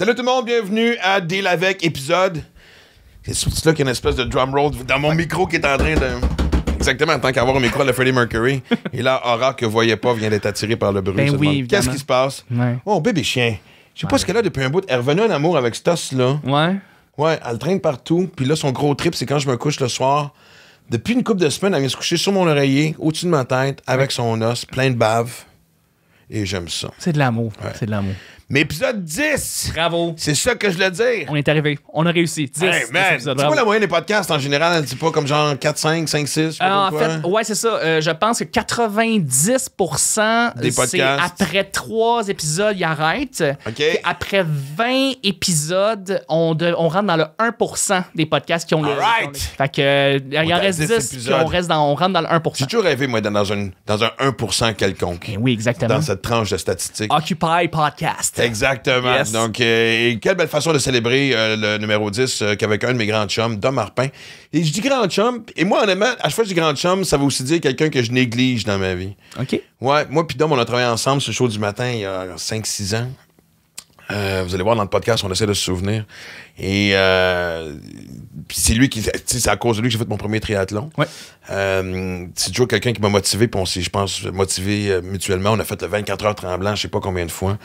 Salut tout le monde, bienvenue à Deal avec épisode. C'est ce petit-là qui a une espèce de drum roll dans mon micro qui est en train de. Exactement, tant qu'avoir un micro à la Freddie Mercury. Et là, Aura que vous voyez pas vient d'être attirée par le bruit. Ben oui, Qu'est-ce qui se passe? Oh, bébé chien. Je sais pas ce qu'elle a depuis un bout. Elle revenait en amour avec ce os là Ouais. Ouais, elle traîne partout. Puis là, son gros trip, c'est quand je me couche le soir. Depuis une couple de semaines, elle vient se coucher sur mon oreiller, au-dessus de ma tête, avec son os, plein de bave. Et j'aime ça. C'est de l'amour. C'est de l'amour. Mais épisode 10! Bravo! C'est ça que je voulais dire. On est arrivé. On a réussi. 10. C'est quoi la moyenne des podcasts en général? dit pas comme genre 4, 5, 5, 6? en fait, ouais, c'est ça. Euh, je pense que 90% des podcasts. après 3 épisodes, ils arrêtent. Après 20 épisodes, on, on rentre dans le 1% des podcasts qui ont All Fait que, euh, il en reste 10, on, reste dans, rentre dans le 1%. J'ai toujours rêvé, moi, dans, dans un 1% quelconque. Eh oui, exactement. Dans cette tranche de statistiques. Occupy Podcast. Exactement. Donc, euh, quelle belle façon de célébrer euh, le numéro 10 euh, qu'avec un de mes grands chums, Dom Marpin. Et je dis grand chum, et moi, honnêtement, à chaque fois que je dis grand chum, ça veut aussi dire quelqu'un que je néglige dans ma vie. OK. Ouais, moi puis Dom, on a travaillé ensemble ce show du matin il y a 5-6 ans. Euh, vous allez voir dans le podcast, on essaie de se souvenir. Et euh, c'est lui qui. C'est à cause de lui que j'ai fait mon premier triathlon. Euh, c'est toujours quelqu'un qui m'a motivé, puis on s'est, je pense, motivé mutuellement. On a fait le 24 heures tremblant, je sais pas combien de fois.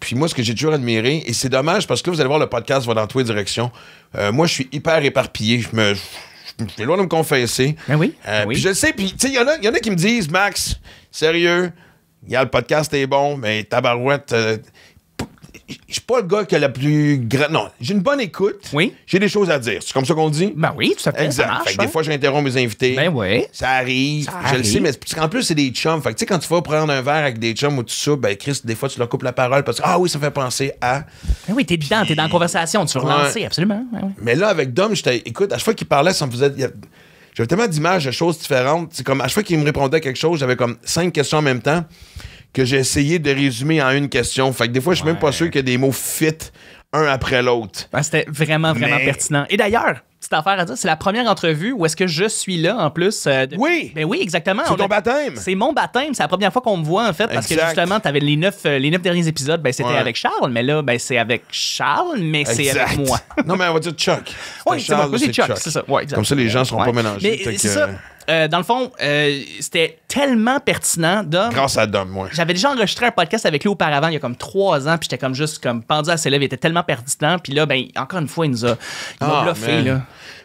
Puis moi, ce que j'ai toujours admiré, et c'est dommage parce que vous allez voir, le podcast va dans toutes les directions. moi, je suis hyper éparpillé. Je me. Je loin de me confesser. Ben ben oui. Puis je sais, puis tu sais, il y, en a, qui me disent, Max, sérieux, le podcast est bon, mais tabarouette, je suis pas le gars qui a la plus grande. Non, j'ai une bonne écoute. Oui. J'ai des choses à dire. C'est comme ça qu'on dit? Ben oui, tout à fait. Ça marche, fait que Des hein. fois, j'interromps mes invités. Ben oui. Ça arrive. Ça je le sais, mais en plus, c'est des chums. Fait que tu sais, quand tu vas prendre un verre avec des chums ou tout ça, ben Chris, des fois, tu leur coupes la parole parce que Ah oui, ça fait penser à. Ben oui, t'es dedans, t'es dans la conversation, tu relances, absolument. Ben mais là, avec Dom, j'étais. Écoute, à chaque fois qu'il parlait, ça me faisait. J'avais tellement d'images de choses différentes. C'est comme à chaque fois qu'il me répondait à quelque chose, j'avais comme cinq questions en même temps que j'ai essayé de résumer en une question. Fait des fois, je suis même pas sûr que des mots fit un après l'autre. Ben, c'était vraiment, vraiment pertinent. Et d'ailleurs, petite affaire à dire, c'est la première entrevue où est-ce que je suis là en plus. Euh, oui! Ben oui, exactement. C'est ton baptême. C'est mon baptême. C'est la première fois qu'on me voit en fait parce que justement, tu les neuf, euh, les neuf derniers épisodes, ben, c'était avec Charles, mais là, ben, c'est avec Charles, mais c'est avec moi. non, mais on va dire Chuck. Oui, c'est Chuck. Chuck. c'est ça. Comme ça, les gens ne seront pas mélangés. Euh, dans le fond, euh, c'était tellement pertinent, Dom. Grâce à Dom, moi. J'avais déjà enregistré un podcast avec lui auparavant, il y a comme trois ans, puis j'étais comme juste comme pendu à ses lèvres, il était tellement pertinent, puis là, ben, encore une fois, il nous a, ah, bluffé,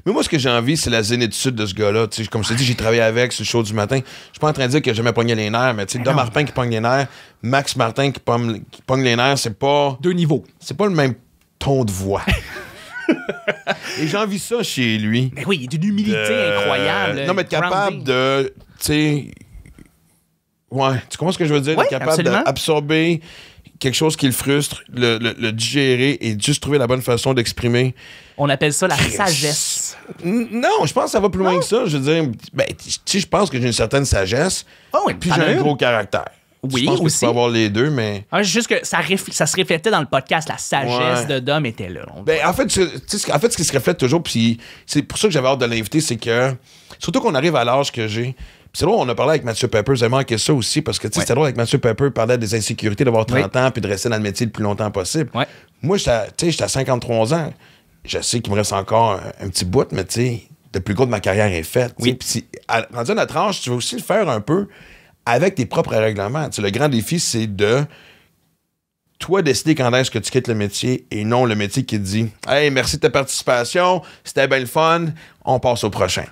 Mais moi, ce que j'ai envie, c'est la zénitude de ce gars-là. Comme je te dis, j'ai travaillé avec, c'est show du matin. Je suis pas en train de dire que jamais pogné les nerfs, mais tu sais, ben Dom Martin qui pogne les nerfs, Max Martin qui pogne, les nerfs, c'est pas. Deux niveaux. C'est pas le même ton de voix. Et j'envie ça chez lui. Mais ben oui, il est a d'une humilité incroyable. Non, mais être capable de. Tu sais. Ouais, tu comprends ce que je veux dire? être capable d'absorber quelque chose qui le frustre, le, le, digérer et juste trouver la bonne façon d'exprimer. On appelle ça la sagesse. Non, je pense que ça va plus loin que ça. Je veux dire, ben, tu sais, je pense que j'ai une certaine sagesse. Oh, ah oui, puis j'ai un gros caractère. Oui, je pense aussi. Que avoir les deux, mais. Ah, juste que ça, se reflétait dans le podcast, la sagesse de Dom était là. Ben, en, fait, en fait, ce qui se reflète toujours, puis c'est pour ça que j'avais hâte de l'inviter, c'est que surtout qu'on arrive à l'âge que j'ai. C'est drôle, on a parlé avec Mathieu Pepper, j'ai manqué ça aussi, parce que c'était c'est drôle avec Mathieu Pepper, il parlait des insécurités d'avoir 30 ans puis de rester dans le métier le plus longtemps possible. Moi, j'étais à 53 ans. Je sais qu'il me reste encore un, petit bout, mais tu sais, le plus gros de ma carrière est faite. Oui. Puis, rendu à notre âge, tu veux aussi le faire un peu avec tes propres règlements. le grand défi, c'est de toi décider quand est-ce que tu quittes le métier et non le métier qui te dit Hey, merci de ta participation, c'était bien fun, on passe au prochain.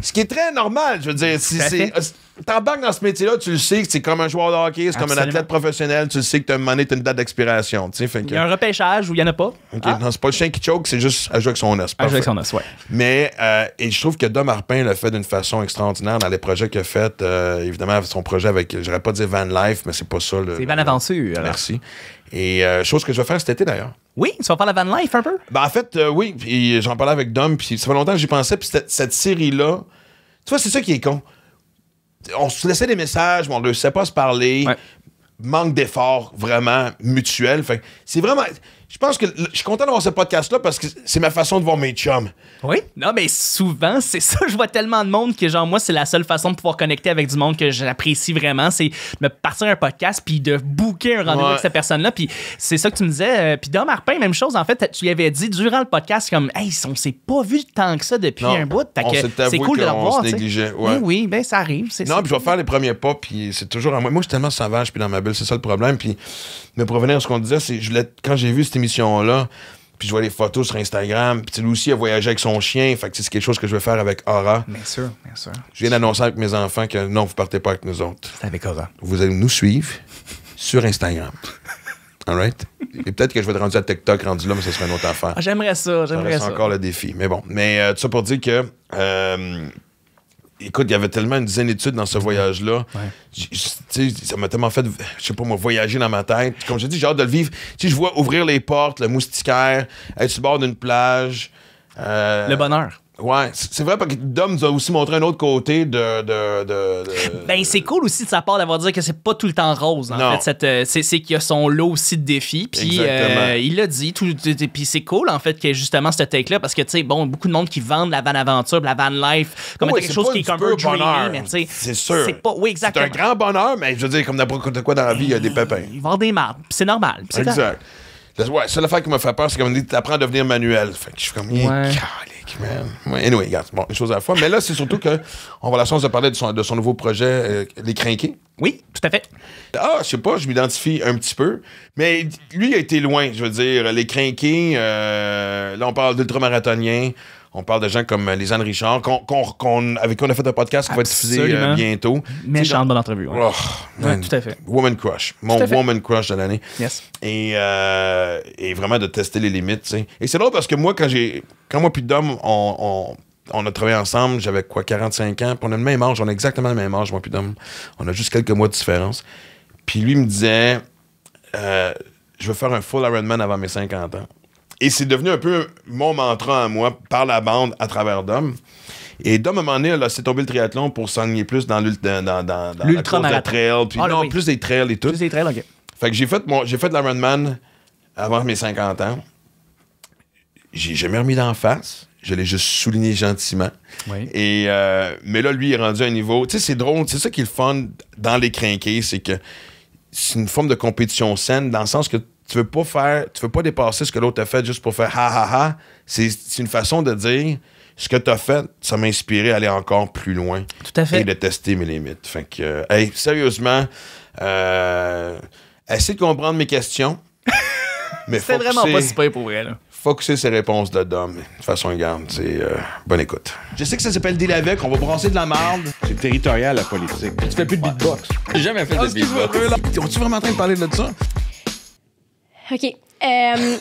Ce qui est très normal, je veux dire, si euh, T'embarques dans ce métier-là, tu le sais que c'est comme un joueur de hockey, c'est comme un athlète professionnel, tu le sais que t'as un une date d'expiration. Il y a un repêchage où il n'y en a pas. ce ah. Non, c'est pas le chien qui choke, c'est juste à jouer avec son os. À jouer avec son os, ouais. Mais euh, je trouve que Dom Arpin l'a fait d'une façon extraordinaire dans les projets qu'il a fait. Euh, évidemment, son projet avec, j'aurais pas dire Van Life, mais c'est pas ça. C'est Van Aventure. Merci. Et euh, chose que je vais faire cet été d'ailleurs. Oui, tu vas faire la van life un peu? Ben, en fait, euh, oui. j'en parlais avec Dom, puis ça fait longtemps que j'y pensais. Puis cette, série-là, tu vois, c'est ça qui est con. On se laissait des messages, mais on ne sait pas se parler. Manque d'efforts vraiment mutuel. Fait c'est vraiment je pense que je suis content d'avoir ce podcast-là parce que c'est ma façon de voir mes chums. Oui. Non, mais souvent, c'est ça. Je vois tellement de monde que, genre, moi, c'est la seule façon de pouvoir connecter avec du monde que j'apprécie vraiment. C'est de me partir un podcast puis de booker un rendez-vous avec cette personne-là. Puis c'est ça que tu me disais. Euh, puis Dom Arpin, même chose. En fait, tu lui avais dit durant le podcast, comme, hey, on s'est pas vu tant que ça depuis un bout. C'est cool de le voir. Oui, oui, ben, ça arrive. Non, puis je vais faire les premiers pas. Puis c'est toujours moi. Moi, je suis tellement sauvage puis dans ma bulle. C'est ça le problème. Puis me provenir de ce qu'on disait, c'est quand j'ai vu cette là Puis je vois les photos sur Instagram. Puis lui aussi a voyagé avec son chien. Fait que c'est quelque chose que je veux faire avec Aura. Bien sûr, bien sûr. Je viens d'annoncer avec mes enfants que non, vous partez pas avec nous autres. C'est avec Aura. Vous allez nous suivre sur Instagram. All right? Et peut-être que je vais te rendre à TikTok rendu là, mais ça serait une autre affaire. Ah, j'aimerais ça, j'aimerais ça. C'est encore le défi. Mais bon. Mais euh, tout ça pour dire que. Euh, Écoute, il y avait tellement une dizaine dans ce voyage-là. Ça m'a tellement fait, je sais pas moi, voyager dans ma tête. Comme je dis, j'ai hâte de le vivre. je vois ouvrir les portes, le moustiquaire, être sur bord d'une plage. Euh, le bonheur. Ouais, c'est vrai parce que Dom nous a aussi montré un autre côté de. de, Ben, c'est cool aussi de sa part d'avoir dit que c'est pas tout le temps rose, en fait. Euh, c'est qu'il y a son lot aussi de défis, puis euh, il l'a dit. Tout, puis c'est cool, en fait, qu'il y justement ce take-là, parce que, tu sais, bon, beaucoup de monde qui vendent la van aventure, la van life, comme quelque chose qui est comme un bonheur. mais tu sais. C'est Pas, oui, exactement. C'est un grand bonheur, mais je veux dire, comme n'importe quoi dans la vie, il y a des pépins. Ils vendent des marques, c'est normal. Exact. Ouais, seule affaire qui m'a fait peur, c'est qu'on dit, t'apprends à devenir manuel. Fait que je suis comme, ouais. Eh, Anyway, regarde, bon, chose à la fois. Mais là, c'est surtout qu'on on va la chance de parler de son, de son nouveau projet, euh, Les Crinqués. Oui, tout à fait. Ah, je sais pas, je m'identifie un petit peu. Mais lui a été loin, je veux dire. Les Crinqués, euh, là, on parle d'ultramarathoniens. On parle de gens comme euh, Lisanne Richard, avec qui on a fait un podcast qui va être diffusé euh, bientôt. Méchante bonne entrevue. Ouais. Oh, tout à fait. Woman Crush. Mon Woman Crush de l'année. Yes. Et, euh, vraiment de tester les limites. Et c'est drôle parce que moi, quand j'ai quand moi puis Dom, on, a travaillé ensemble, j'avais quoi, 45 ans, puis on a le même âge, on a exactement le même âge, moi puis Dom. On a juste quelques mois de différence. Puis lui me disait, je veux faire un full Ironman avant mes 50 ans. Et c'est devenu un peu mon mantra à moi, par la bande, à travers Dom. Et Dom, à un moment donné, là, s'est tombé le triathlon pour s'enligner plus dans l'ultra dans, dans, la trail. Puis, ah, non, plus des trails et tout. Plus des trails, OK. Fait que j'ai fait, mon, j'ai fait l'Ironman avant mes 50 ans. J'ai jamais remis d'en face. Je l'ai juste souligné gentiment. Oui. Et, euh, mais là, lui, il est rendu à un niveau... Tu sais, c'est drôle. C'est ça qui est le fun dans les crinqués, c'est que c'est une forme de compétition saine dans le sens que tu veux pas faire, tu veux pas dépasser ce que l'autre a fait juste pour faire ha ha ha. C'est une façon de dire ce que tu as fait, ça m'a inspiré à aller encore plus loin. Tout à fait. Et de tester mes limites. Fait que, euh, hey, sérieusement, euh, essaye de comprendre mes questions. mais C'est vraiment pas pour vrai, là focuser ses réponses de Dom. De toute façon, regarde, c'est euh, bonne écoute. Je sais que ça s'appelle Deal avec, on va brasser de la merde. C'est territorial, la politique. Tu fais plus de beatbox. J'ai jamais fait de ah, beatbox. On est vraiment en train de parler de ça? OK. Euh...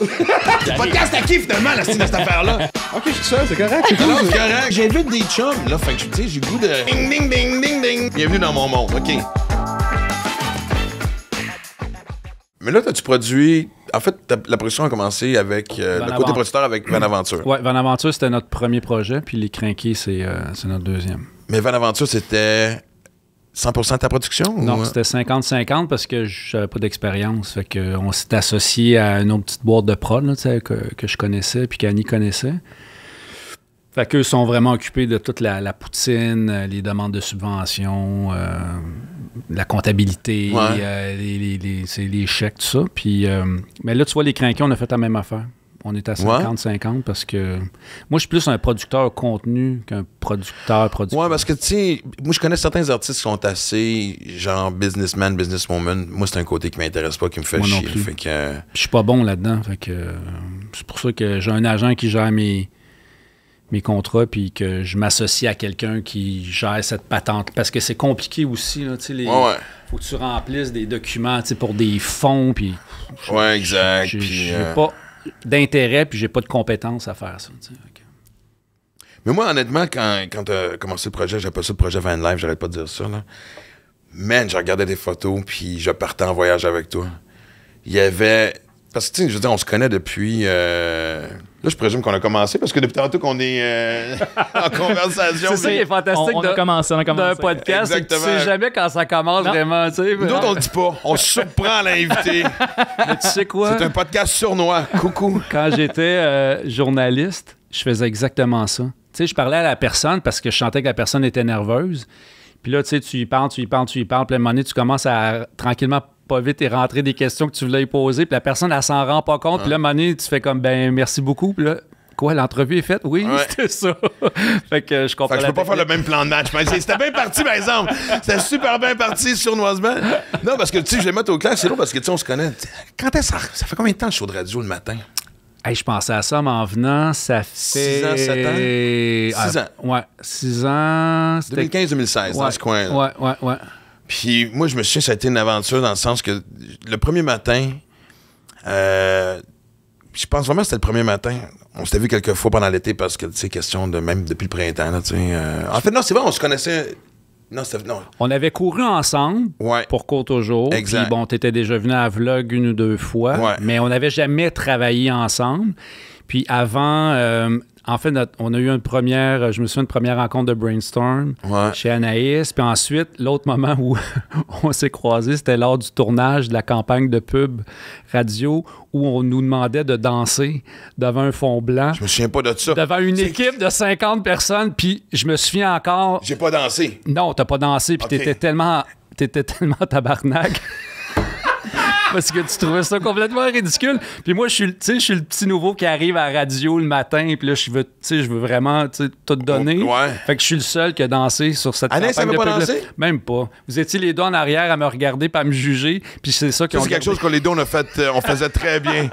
Podcast à qui finalement, la style de cette affaire-là? Ok, je suis seul, c'est correct. c'est correct. des chums, là, fait que tu sais, j'ai goût de. Ding, ding, ding, ding, ding. Bienvenue dans mon monde, ok. Mais là, tu produit. En fait, la production a commencé avec euh, le côté producteur avec Van Aventure. Ouais, Van Aventure, c'était notre premier projet, puis Les Crinqués, c'est euh, c'est notre deuxième. Mais Van Aventure, c'était 100% de ta production? Non, euh? c'était 50-50 parce que je pas d'expérience. Fait que on s'est associé à une autre petite boîte de prod que, je connaissais puis qu'Annie connaissait. Fait qu'eux sont vraiment occupés de toute la, poutine, euh, les demandes de subventions, euh, la comptabilité, les, chèques, tout ça. Puis, mais là, tu vois, les crinqués, on a fait la même affaire. On est à 50-50 parce que moi, je suis plus un producteur contenu qu'un producteur producteur. Ouais, parce que tu sais, moi, je connais certains artistes qui sont assez genre businessman, businesswoman. Moi, c'est un côté qui m'intéresse pas, qui me fait moi chier. Fait euh, Je suis pas bon là-dedans. Euh, c'est pour ça que j'ai un agent qui gère mes mes contrats, puis que je m'associe à quelqu'un qui gère cette patente. Parce que c'est compliqué aussi. Il les... ouais, faut que tu remplisses des documents pour des fonds. Puis, ouais, exact. Je ne euh, pas d'intérêt, puis j'ai pas de compétences à faire ça. Mais moi, honnêtement, quand, quand t'as commencé le projet, j'appelle ça le projet Van Life, j'arrête pas de dire ça. Là. Man, je regardais des photos, puis je partais en voyage avec toi. Il y avait. Parce que, tu sais, je veux on se connaît depuis. Euh, Là, je présume qu'on a commencé parce que depuis tantôt qu'on est euh, en conversation. c'est ça qui est fantastique. de commencer D'un podcast, c'est tu sais jamais quand ça commence vraiment. Tu Nous on le dit pas. On surprend l'invité. Mais tu sais quoi? C'est un podcast sournois. Coucou. Quand j'étais euh, journaliste, je faisais exactement ça. Tu sais, je parlais à la personne parce que je sentais que la personne était nerveuse. Puis là, tu sais, tu y parles, tu y parles, tu y parles. Puis à un moment donné, tu commences à tranquillement pas vite et rentrer des questions que tu voulais y poser, puis la personne, elle s'en rend pas compte, puis là, à un moment donné, tu fais comme, ben, merci beaucoup, puis là, quoi, l'entrevue est faite? Oui, c'était ça. fait que je comprends. Fait que je peux pas faire le même plan de match. C'était bien parti, par exemple. C'était super bien parti, sournoisement. Non, parce que, tu sais, je vais mettre au clair, c'est long parce que, tu sais, on se connaît. Quand est-ce ça fait combien de temps le show de radio le matin? Hey, je pensais à ça, mais en venant, ça fait. 6 ans, 7 ans? 6 ans. Ouais, 6 ans. 2015-2016, ouais, dans ce coin-là. Ouais, ouais, ouais. Puis moi, je me suis ça a été une aventure dans le sens que le premier matin, euh, je pense vraiment que c'était le premier matin. On s'était vu quelques fois pendant l'été parce que, tu sais, question de même depuis le printemps. Là, euh. en fait, non, c'est vrai, on se connaissait. Non, non. On avait couru ensemble ouais. pour court toujours. Exact. Puis bon, t'étais déjà venu à Vlog une ou deux fois, mais on n'avait jamais travaillé ensemble. Puis avant, euh, en fait, on a eu une première, euh, je me souviens, une première rencontre de brainstorm chez Anaïs. Puis ensuite, l'autre moment où on s'est croisés, c'était lors du tournage de la campagne de pub radio où on nous demandait de danser devant un fond blanc. Je me souviens pas de ça. Devant une équipe de 50 personnes. Puis je me souviens encore. J'ai pas dansé. Non, t'as pas dansé. Puis t'étais tellement, étais tellement tabarnak. parce que tu trouvais ça complètement ridicule. Puis moi, je suis, le petit nouveau qui arrive à radio le matin, puis là, je veux, je veux vraiment tout donner. Fait que je suis le seul qui a dansé sur cette pas danser? Même pas. Vous étiez les deux en arrière à me regarder, pas à me juger, puis c'est ça qui C'est quelque chose que les deux, on, a fait, euh, on faisait très bien.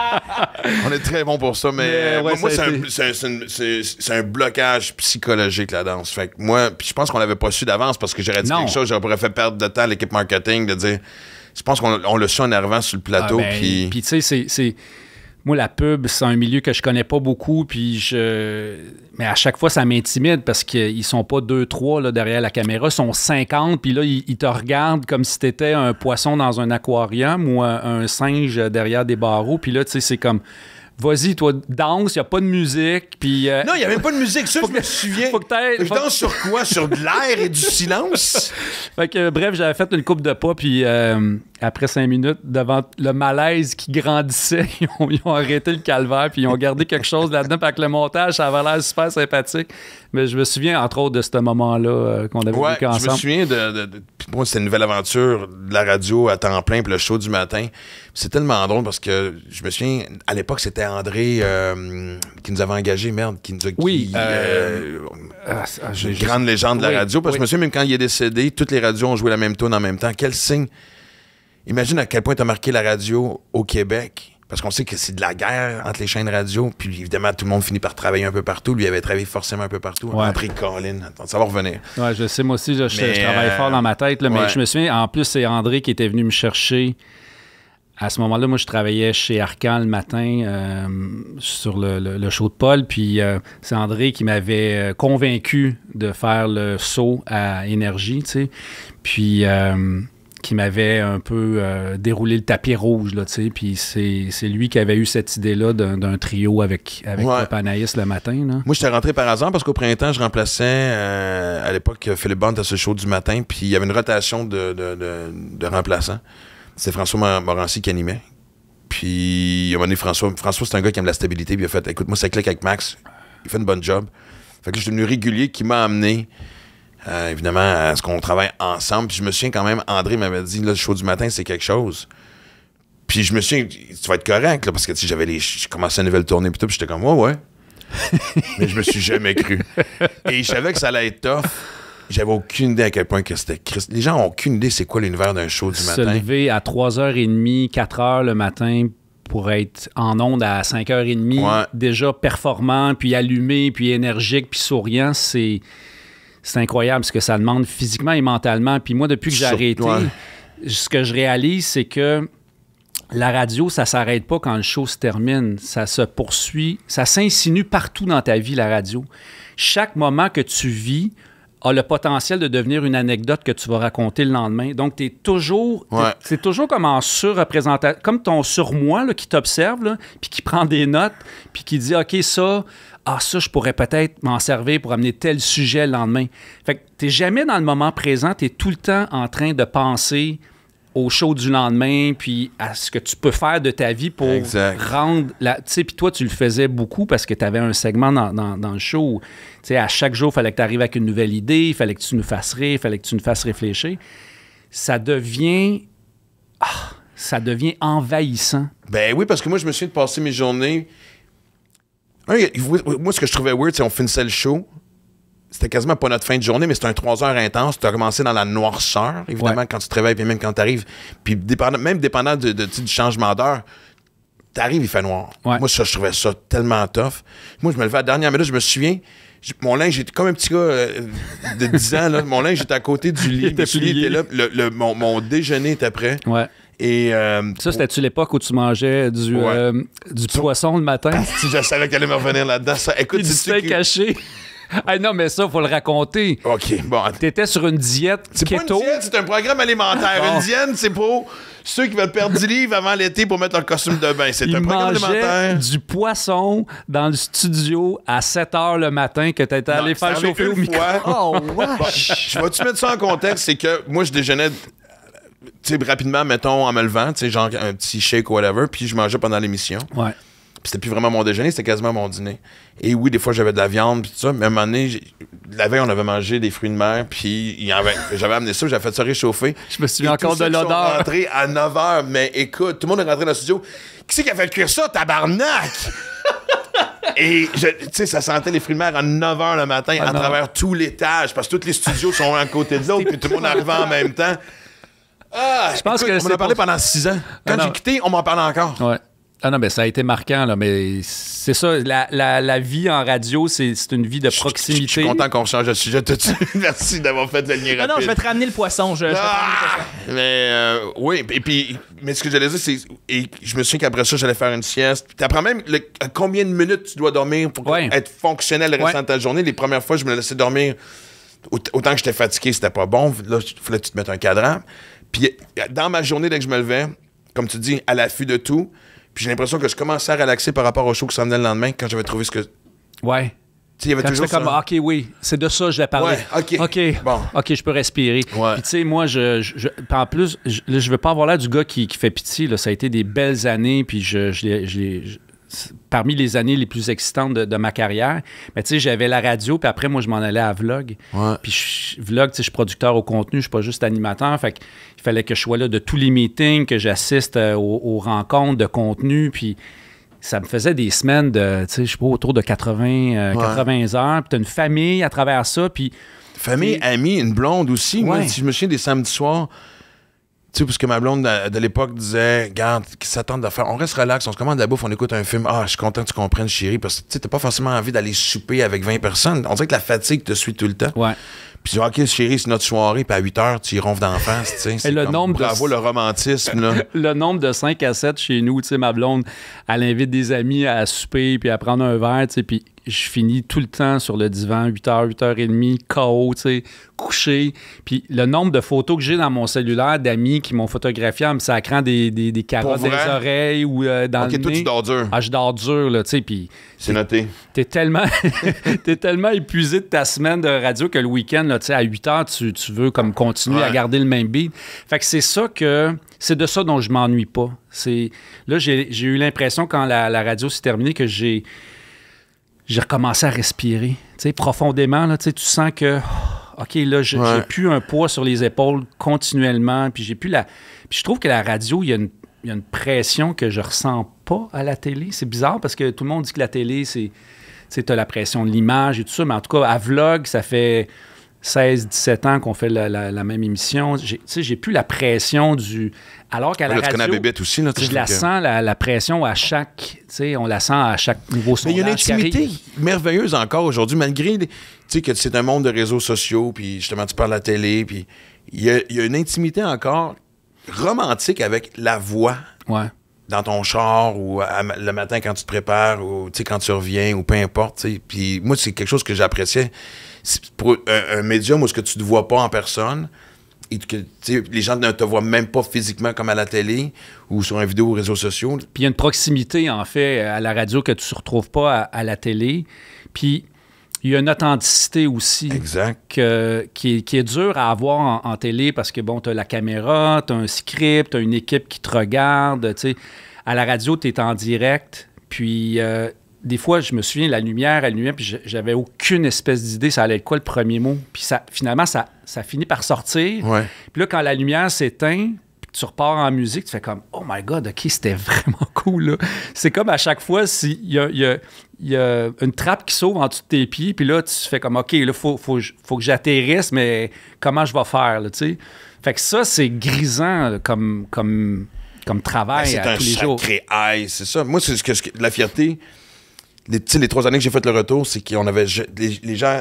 on est très bon pour ça, mais, moi, c'est un, blocage psychologique, la danse. Fait que moi, puis je pense qu'on l'avait pas su d'avance parce que j'aurais dit quelque chose, j'aurais fait perdre de temps à l'équipe marketing de dire je pense qu'on le su en arrivant sur le ah, plateau. Ben, puis, puis tu sais, c'est moi, la pub, c'est un milieu que je connais pas beaucoup, puis je. Mais à chaque fois, ça m'intimide parce qu'ils sont pas deux, trois là, derrière la caméra, ils sont 50, puis là, ils, te regardent comme si tu étais un poisson dans un aquarium ou un, singe derrière des barreaux, puis là, tu sais, c'est comme vas-y, toi, danse, il n'y a pas de musique. Puis, euh, Non, il n'y avait pas de musique, ça, je me souviens. je danse sur quoi Sur de l'air et du silence Fait que, bref, j'avais fait une coupe de pas, puis. Euh, après cinq minutes, devant le malaise qui grandissait, ils ont, arrêté le calvaire, puis ils ont gardé quelque chose là-dedans. Avec le montage, ça avait l'air super sympathique. Mais je me souviens, entre autres, de ce moment-là euh, qu'on avait vécu ensemble. Je me souviens de. de, c'était une nouvelle aventure, de la radio à temps plein, puis le show du matin. C'est tellement drôle parce que je me souviens, à l'époque, c'était André euh, qui nous avait engagé, merde, qui nous a. Oui. Euh, ah, une grande légende de la radio. Parce que je me souviens, même quand il est décédé, toutes les radios ont joué la même tune en même temps. Quel signe! imagine à quel point tu marqué la radio au Québec. Parce qu'on sait que c'est de la guerre entre les chaînes radio, puis évidemment, tout le monde finit par travailler un peu partout. Lui avait travaillé forcément un peu partout. Après, André Colin, ça va revenir. Ouais, je sais, moi aussi, je, travaille fort dans ma tête, mais je me souviens, en plus, c'est André qui était venu me chercher. À ce moment-là, moi, je travaillais chez Arcan le matin euh, sur le, le, show de Paul, puis euh, c'est André qui m'avait euh, convaincu de faire le saut à énergie, tu sais. Puis qui m'avait un peu euh, déroulé le tapis rouge, là, tu sais. Puis c'est lui qui avait eu cette idée-là d'un trio avec, avec le matin, là. Moi, j'étais rentré par hasard parce qu'au printemps, je remplaçais, euh, à l'époque, Philippe Bond à ce show du matin, puis il y avait une rotation de, de, de, remplaçants. c'est François Morancy qui animait. Puis, il m'a François, François c'est un gars qui aime la stabilité, puis il a fait, écoute, moi, ça clique avec Max. Il fait une bonne job. Fait que je suis devenu régulier qui m'a amené euh, évidemment, à ce qu'on travaille ensemble. Puis je me souviens quand même, André m'avait dit, le show du matin, c'est quelque chose. Puis je me souviens, tu vas être correct, parce que tu j'avais les. J'ai commencé une nouvelle tournée, puis tout, j'étais comme, ouais, ouais. Mais je me suis jamais cru. Et je savais que ça allait être tough. J'avais aucune idée à quel point que c'était Les gens ont aucune idée c'est quoi l'univers d'un show du matin. Se lever à 3h30, 4h le matin pour être en onde à 5h30, déjà performant, puis allumé, puis énergique, puis souriant, c'est c'est incroyable ce que ça demande physiquement et mentalement. Puis moi, depuis que j'ai arrêté, ce que je réalise, c'est que la radio, ça s'arrête pas quand le show se termine. Ça se poursuit, ça s'insinue partout dans ta vie, la radio. Chaque moment que tu vis, a le potentiel de devenir une anecdote que tu vas raconter le lendemain. Donc, tu es toujours. C'est toujours comme en surreprésentation. Comme ton surmoi là, qui t'observe, puis qui prend des notes, puis qui dit OK, ça, ah, ça, je pourrais peut-être m'en servir pour amener tel sujet le lendemain. Fait que tu jamais dans le moment présent, tu es tout le temps en train de penser au show du lendemain, puis à ce que tu peux faire de ta vie pour rendre la. Tu sais, puis toi, tu le faisais beaucoup parce que tu avais un segment dans, le show tu sais, à chaque jour, il fallait que tu arrives avec une nouvelle idée, il fallait que tu nous fasses rire, il fallait que tu nous fasses réfléchir. Ça devient. Ah, ça devient envahissant. Ben oui, parce que moi, je me suis de mes journées. Moi, ce que je trouvais weird, c'est qu'on finissait le show, c'était quasiment pas notre fin de journée, mais c'était un 3 heures intense. Tu as commencé dans la noirceur, évidemment, quand tu te réveilles, puis même quand tu arrives. Puis même dépendant de, du changement d'heure, arrives, il fait noir. Moi, ça, je trouvais ça tellement tough. Moi, je me levais à la dernière minute, je me souviens, mon linge était comme un petit gars euh, de 10 ans. Là. Mon linge était à côté du lit. Le, mon, déjeuner était prêt. Et, euh, ça, c'était-tu l'époque où tu mangeais du, euh, du poisson le matin? si je savais qu'elle allait me revenir là-dedans. Ça, écoute, tu caché. ah non, mais ça, il faut le raconter. OK, bon. T'étais sur une diète C'est pas une diète, c'est un programme alimentaire. Une diète, c'est pour ceux qui veulent perdre du livres avant l'été pour mettre leur costume de bain. C'est un programme alimentaire. du poisson dans le studio à 7 h le matin que t'étais allé faire chauffer au micro. Oh, wesh! Je tu mettre ça en contexte? C'est que moi, je déjeunais rapidement, mettons, en me levant, genre un petit shake ou whatever, puis je mangeais pendant l'émission. Ouais c'était plus vraiment mon déjeuner, c'était quasiment mon dîner. Et oui, des fois, j'avais de la viande, puis tout ça, mais à un moment donné, la veille, on avait mangé des fruits de mer, puis j'avais amené ça, j'avais fait ça réchauffer. Je me souviens encore de l'odeur. rentré à 9 h, mais écoute, tout le monde est rentré dans le studio. Qui c'est qui a fait cuire ça, tabarnak? Et tu sais, ça sentait les fruits de mer à 9 h le matin ah à travers tout l'étage parce que tous les studios sont un côté de l'autre, puis tout le monde arrivait en même temps. je pense ah, que on m'en a parlé pendant 6 ans. Ah Quand j'ai quitté, on m'en parle encore. Ah non, mais ben, ça a été marquant, là, mais c'est ça, la, vie en radio, c'est une vie de proximité. Je suis content qu'on change de sujet tout de suite. Merci d'avoir fait le rapide. Non, ah non, je vais te ramener le poisson. Je, ah! Mais euh, oui, et puis, mais ce que j'allais dire, c'est, et je me souviens qu'après ça, j'allais faire une sieste. Tu apprends même combien de minutes tu dois dormir pour être fonctionnel le restant de ta journée. Les premières fois, je me laissais dormir autant que j'étais fatigué, c'était pas bon. Là, il fallait que tu te mettes un cadran. Puis dans ma journée, dès que je me levais, comme tu dis, à l'affût de tout, puis j'ai l'impression que je commençais à relaxer par rapport au show qui s'en venait le lendemain quand j'avais trouvé ce que. Ouais. Tu sais, il y avait toujours. Ça... comme, OK, oui, c'est de ça que je vais parler. Ouais, OK. OK. Bon. OK, je peux respirer. Puis, tu sais, moi, je, je, en plus, je, ne veux pas avoir l'air du gars qui, qui fait pitié. Ça a été des belles années, puis je, je, je parmi les années les plus excitantes de, ma carrière. Mais tu sais, j'avais la radio, puis après, moi, je m'en allais à Vlog. Puis je, Vlog, tu sais, je suis producteur au contenu, je suis pas juste animateur. Fait il fallait que je sois là de tous les meetings, que j'assiste euh, aux, rencontres de contenu. Puis ça me faisait des semaines de, tu sais, je sais pas, autour de 80, 80 euh, heures. Puis tu as une famille à travers ça, puis... Famille, amis, une blonde aussi. Moi, si je me souviens des samedis soirs tu sais, parce que ma blonde de l'époque disait, garde, qu'ils s'attendent à faire. On reste relax, on se commande de la bouffe, on écoute un film. Ah, je suis content que tu comprennes, chérie. Parce que tu n'as pas forcément envie d'aller souper avec 20 personnes. On dirait que la fatigue te suit tout le temps. Ouais. Puis OK, chérie, c'est notre soirée, puis à 8 heures, tu y ronfles d'en face, tu sais. le nombre bravo, le romantisme, le nombre de 5 à 7 chez nous, tu sais, ma blonde, elle invite des amis à souper, puis à prendre un verre, tu sais, puis je finis tout le temps sur le divan, 8h, 8h30, KO, tu sais, couché. Puis le nombre de photos que j'ai dans mon cellulaire d'amis qui m'ont photographié en me sacrant des, des, des carottes des oreilles ou euh, dans okay, le toi, tu dors dur. Ah, je dors dur, là, tu sais, puis... C'est noté. T'es tellement, es tellement épuisé de ta semaine de radio que le week-end, là, tu sais, à 8h, tu, veux comme continuer à garder le même beat. Fait que c'est ça que... C'est de ça dont je m'ennuie pas. C'est Là, j'ai eu l'impression, quand la, la radio s'est terminée, que j'ai j'ai recommencé à respirer, tu sais, profondément, là, tu, sens que, OK, là, j'ai plus un poids sur les épaules continuellement, puis j'ai plus la... Puis je trouve que la radio, il y a une, pression que je ressens pas à la télé. C'est bizarre parce que tout le monde dit que la télé, c'est... Tu sais, la pression de l'image et tout ça, mais en tout cas, à vlog, ça fait 16, 17 ans qu'on fait la, même émission. Tu j'ai plus la pression du. Alors qu'à la radio, aussi, je la sens, la, pression à chaque. Tu sais, on la sent à chaque nouveau sondage. Mais il y a une intimité merveilleuse encore aujourd'hui, malgré tu sais, que c'est un monde de réseaux sociaux, puis justement, tu parles à la télé, puis il y, a, une intimité encore romantique avec la voix. Dans ton char ou le matin quand tu te prépares ou quand tu reviens ou peu importe. Puis moi, c'est quelque chose que j'appréciais pour un, médium où ce que tu ne te vois pas en personne, et que les gens ne te voient même pas physiquement comme à la télé ou sur un vidéo ou réseaux sociaux. Puis il y a une proximité, en fait, à la radio que tu ne retrouves pas à, la télé. Puis il y a une authenticité aussi exact. qui, est, dure à avoir en, télé parce que, bon, tu as la caméra, tu as un script, tu as une équipe qui te regarde. À la radio, tu es en direct. Puis euh, des fois, je me souviens, la lumière allumait, puis j'avais aucune espèce d'idée, ça allait être quoi le premier mot. Puis ça, finalement, ça, ça finit par sortir. Puis là, quand la lumière s'éteint, tu repars en musique, tu fais comme Oh my God, OK, c'était vraiment cool. C'est comme à chaque fois, il y, a, une trappe qui s'ouvre en dessous de tes pieds, puis là, tu fais comme OK, là, faut, faut, faut que j'atterrisse, mais comment je vais faire, tu sais? Fait que ça, c'est grisant comme, comme, comme ben, travail à tous les jours. C'est ça. Moi, c'est ce que, la fierté les, trois années que j'ai fait le retour, c'est qu'on avait. Les, les, gens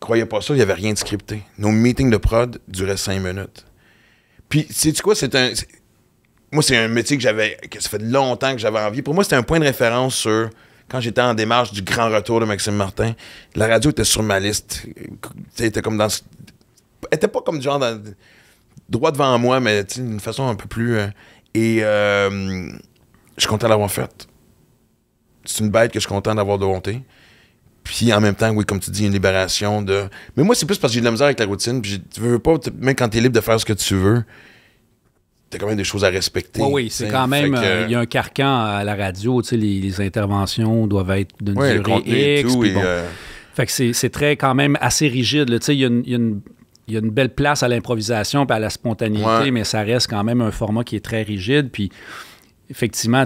croyaient pas ça, il n'y avait rien de scripté. Nos meetings de prod duraient cinq minutes. Puis, sais-tu quoi, c'est un. Moi, c'est un métier que j'avais. que ça fait longtemps que j'avais envie. Pour moi, c'était un point de référence sur quand j'étais en démarche du grand retour de Maxime Martin, la radio était sur ma liste. Elle comme dans. était pas comme du genre droit devant moi, mais d'une façon un peu plus. Euh, et euh, je suis content l'avoir faite c'est une bête que je suis content d'avoir de honte. Puis en même temps, oui, comme tu dis, une libération de. Mais moi, c'est plus parce que j'ai de la misère avec la routine. Puis tu veux pas, même quand tu es libre de faire ce que tu veux, t'as quand même des choses à respecter. Oui, oui, c'est quand même. Euh, il y a un carcan à la radio, tu sais, les, interventions doivent être d'une durée X. Euh, fait que c'est très quand même assez rigide. Tu sais, il y a une, belle place à l'improvisation et à la spontanéité, mais ça reste quand même un format qui est très rigide. Puis effectivement,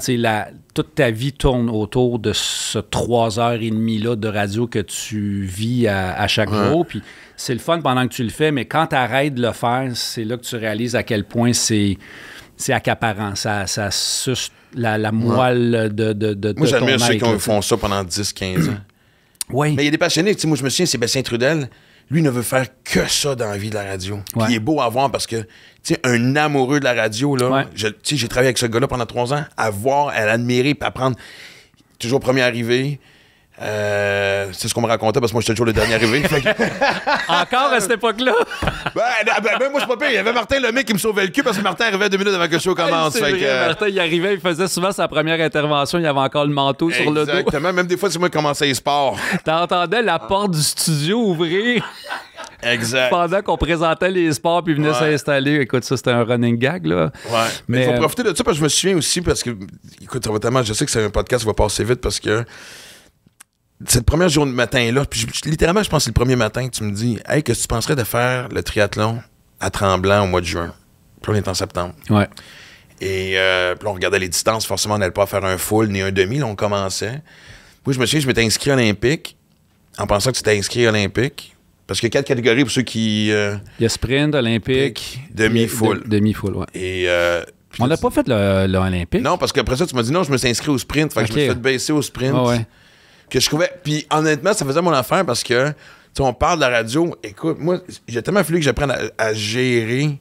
toute ta vie tourne autour de ce 3h30-là de radio que tu vis à, chaque groupe. jour. c'est le fun pendant que tu le fais, mais quand tu arrêtes de le faire, c'est là que tu réalises à quel point c'est accaparant. Ça, ça la, moelle de, de, de, Moi, j'admire ceux qui font ça pendant 10-15 ans. oui. Mais il y a des passionnés. moi, je me souviens, Sébastien Trudel lui ne veut faire que ça dans la vie de la radio. qui il est beau à voir parce que, tu sais, un amoureux de la radio, là, tu sais, j'ai travaillé avec ce gars-là pendant trois ans, à voir, à l'admirer, à prendre toujours premier arrivé. Euh, c'est ce qu'on me racontait parce que moi j'étais toujours le dernier arrivé. Encore à cette époque-là? Ben, ben, ben, ben, moi je pas pire. Il y avait Martin Lemay qui me sauvait le cul parce que Martin arrivait deux minutes avant que le show commence. Hey, euh, Martin il arrivait, il faisait souvent sa première intervention, il avait encore le manteau sur le dos. Exactement, même des fois c'est moi qui commençais les sports. T'entendais la porte du studio ouvrir. Exact. Pendant qu'on présentait les sports puis venait s'installer. Écoute, ça, c'était un running gag, là. Ouais. Mais il faut euh, profiter de ça parce que je me souviens aussi parce que, écoute, tellement, je sais que c'est un podcast qui va passer vite parce que cette première journée de matin-là, puis littéralement, je pense que c'est le premier matin que tu me dis Hey, que tu penserais de faire le triathlon à Tremblant au mois de juin. Puis on est en septembre. Ouais. Et euh, puis on regardait les distances. Forcément, on n'allait pas faire un full ni un demi. Là, on commençait. Moi, je me suis, je m'étais inscrit olympique en pensant que tu inscrit olympique. Parce qu'il y a quatre catégories pour ceux qui. Euh, Il y a sprint, olympique, demi-full. demi-full, ouais. Et. Euh, on n'a pas fait l'olympique. Non, parce qu'après ça, tu m'as dit non, je me suis inscrit au sprint. Fait que je me suis fait baisser au sprint que je trouvais. Puis honnêtement, ça faisait mon affaire parce que, tu sais, on parle de la radio. Écoute, moi, j'ai tellement voulu que j'apprenne à, gérer.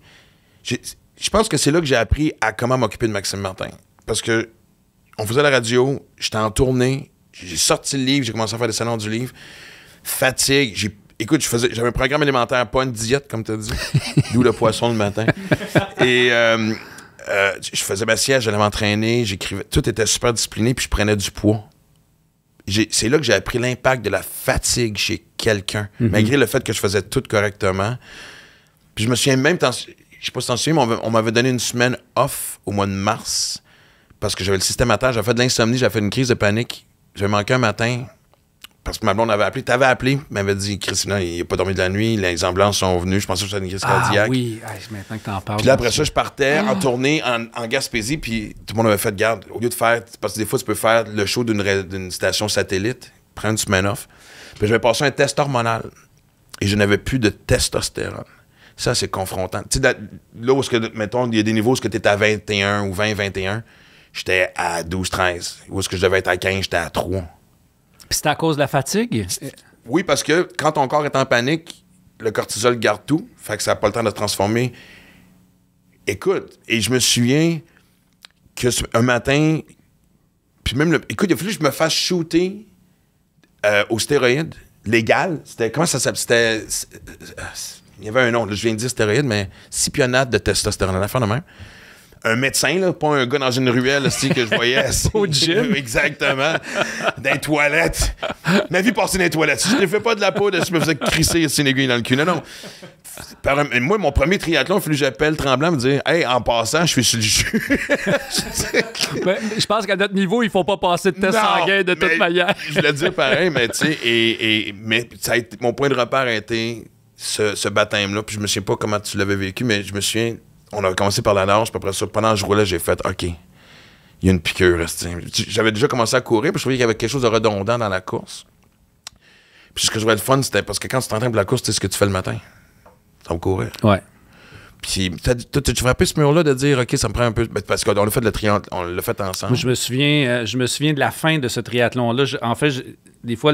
Je pense que c'est là que j'ai appris à comment m'occuper de Maxime Martin. Parce que on faisait la radio, j'étais en tournée, j'ai sorti le livre, j'ai commencé à faire des salons du livre. Fatigue, j'ai Écoute, je faisais, j'avais un programme élémentaire, pas une diète, comme tu as dit, d'où le poisson le matin. Et euh, euh, je faisais ma siège, j'allais m'entraîner, j'écrivais. Tout était super discipliné, puis je prenais du poids c'est là que j'ai appris l'impact de la fatigue chez quelqu'un, mhm. malgré le fait que je faisais tout correctement. Puis je me souviens même, je sais pas si t'en souviens, mais on, m'avait donné une semaine off au mois de mars parce que j'avais le système à terre, j'avais fait de l'insomnie, j'avais fait une crise de panique. J'avais manqué un matin, parce que ma blonde avait appelé, t'avais appelé, m'avait dit, Christina, il n'a pas dormi de la nuit, les ambulances sont venues, je pensais que c'était une crise ah, Oui, ah, maintenant que t'en parles. Puis après ça, je partais en tournée en, Gaspésie, puis tout le monde avait fait garde. Au lieu de faire, parce que des fois, tu peux faire le show d'une station satellite, prendre une semaine off. Puis je vais passer un test hormonal. Et je n'avais plus de testostérone. Ça, c'est confrontant. Tu sais, là où, que, mettons, il y a des niveaux où tu étais à 21 ou 20, 21, j'étais à 12, 13. Où est-ce que je devais être à 15, j'étais à 3 c'est à cause de la fatigue? Oui, parce que quand ton corps est en panique, le cortisol garde tout, fait que ça n'a pas le temps de transformer. Écoute, et je me souviens que un matin, puis même le, écoute, il a fallu que je me fasse shooter au euh, aux stéroïdes légal. C'était comment ça s'appelait C'était il y avait un nom, je viens de dire stéroïde, mais cipionate de testostérone, la fin de même un médecin, là, pas un gars dans une ruelle aussi que je voyais. Au gym. Exactement. dans les toilettes. Ma vie passée dans les toilettes. je ne fais pas de la peau, je me faisais crisser une aiguille dans le cul. Non, moi, mon premier triathlon, il faut que j'appelle Tremblant me dire Hey, en passant, je suis sur le jus. Ben, je pense qu'à notre niveau, il ne faut pas passer de test sanguin de toute manière. je le dire pareil, mais tu sais, et, mais ça a été, mon point de repère a été ce, baptême-là. Puis je me souviens pas comment tu l'avais vécu, mais je me souviens on a commencé par la nage, puis après ça, pendant que je roulais, j'ai fait OK, il y a une piqûre. J'avais déjà commencé à courir, puis je voyais qu'il y avait quelque chose de redondant dans la course. Puis ce que je voulais de fun, c'était parce que quand tu t'entraînes de la course, c'est ce que tu fais le matin. Ça courir. Ouais. Puis tu frappé ce mur-là de dire OK, ça me prend un peu. Ben, parce qu'on l'a fait le on l'a fait ensemble. je me souviens, euh, je me souviens de la fin de ce triathlon-là. En fait, des fois,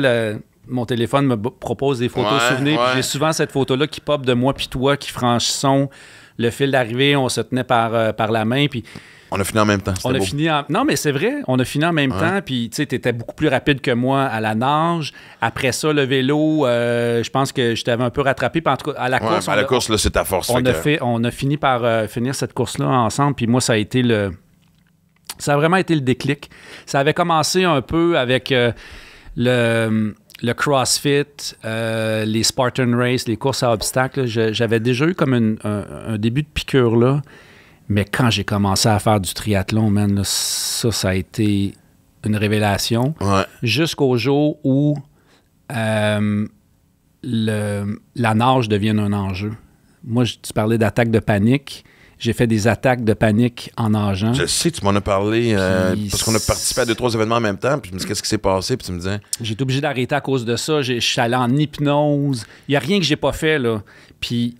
mon téléphone me propose des photos souvenirs. J'ai souvent cette photo-là qui pop de moi puis toi qui franchissons le fil d'arrivée, on se tenait par, euh, par la main. Puis on a fini en même temps. On fini Non, mais c'est vrai, on a fini en même temps. Puis, tu sais, tu étais beaucoup plus rapide que moi à la nage. Après ça, le vélo, euh, je pense que je t'avais un peu rattrapé. en tout cas, à la course. À la course course, c'est ta force. On, a on a fini par euh, finir cette course-là ensemble. Puis, moi, ça a été le. Ça a vraiment été le déclic. Ça avait commencé un peu avec le le CrossFit, euh, les Spartan Race, les courses à obstacles, j'avais déjà eu comme un, début de piqûre là. Mais quand j'ai commencé à faire du triathlon, ça, ça a été une révélation. Jusqu'au jour où euh, le, la nage devient un enjeu. Moi, je, tu parlais d'attaque de panique. J'ai fait des attaques de panique en nageant. Je sais, tu m'en as parlé euh, parce qu'on a participé à deux, trois événements en même temps. Puis je me dis, qu'est-ce qui s'est passé? Puis tu me disais. J'ai été obligé d'arrêter à cause de ça. Je suis allé en hypnose. Il n'y a rien que j'ai pas fait, là. Puis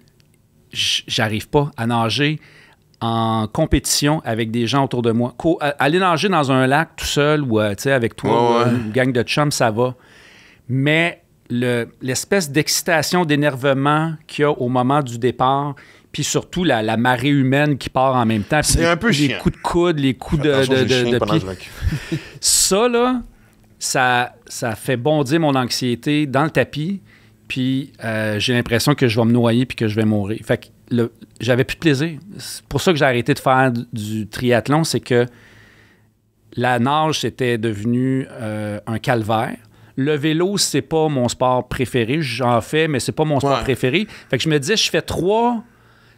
j'arrive pas à nager en compétition avec des gens autour de moi. aller nager dans un lac tout seul ou euh, avec toi, une gang de chums, ça va. Mais l'espèce d'excitation, d'énervement qu'il y a au moment du départ, puis surtout la, marée humaine qui part en même temps. C'est un peu Les coups de coude, les coups de, pied. ça, là, ça, fait bondir mon anxiété dans le tapis, puis euh, j'ai l'impression que je vais me noyer puis que je vais mourir. Fait que j'avais plus de plaisir. C'est pour ça que j'ai arrêté de faire du, triathlon, c'est que la nage, c'était devenu euh, un calvaire. Le vélo, c'est pas mon sport préféré. J'en fais, mais c'est pas mon sport préféré. Fait que je me disais, je fais trois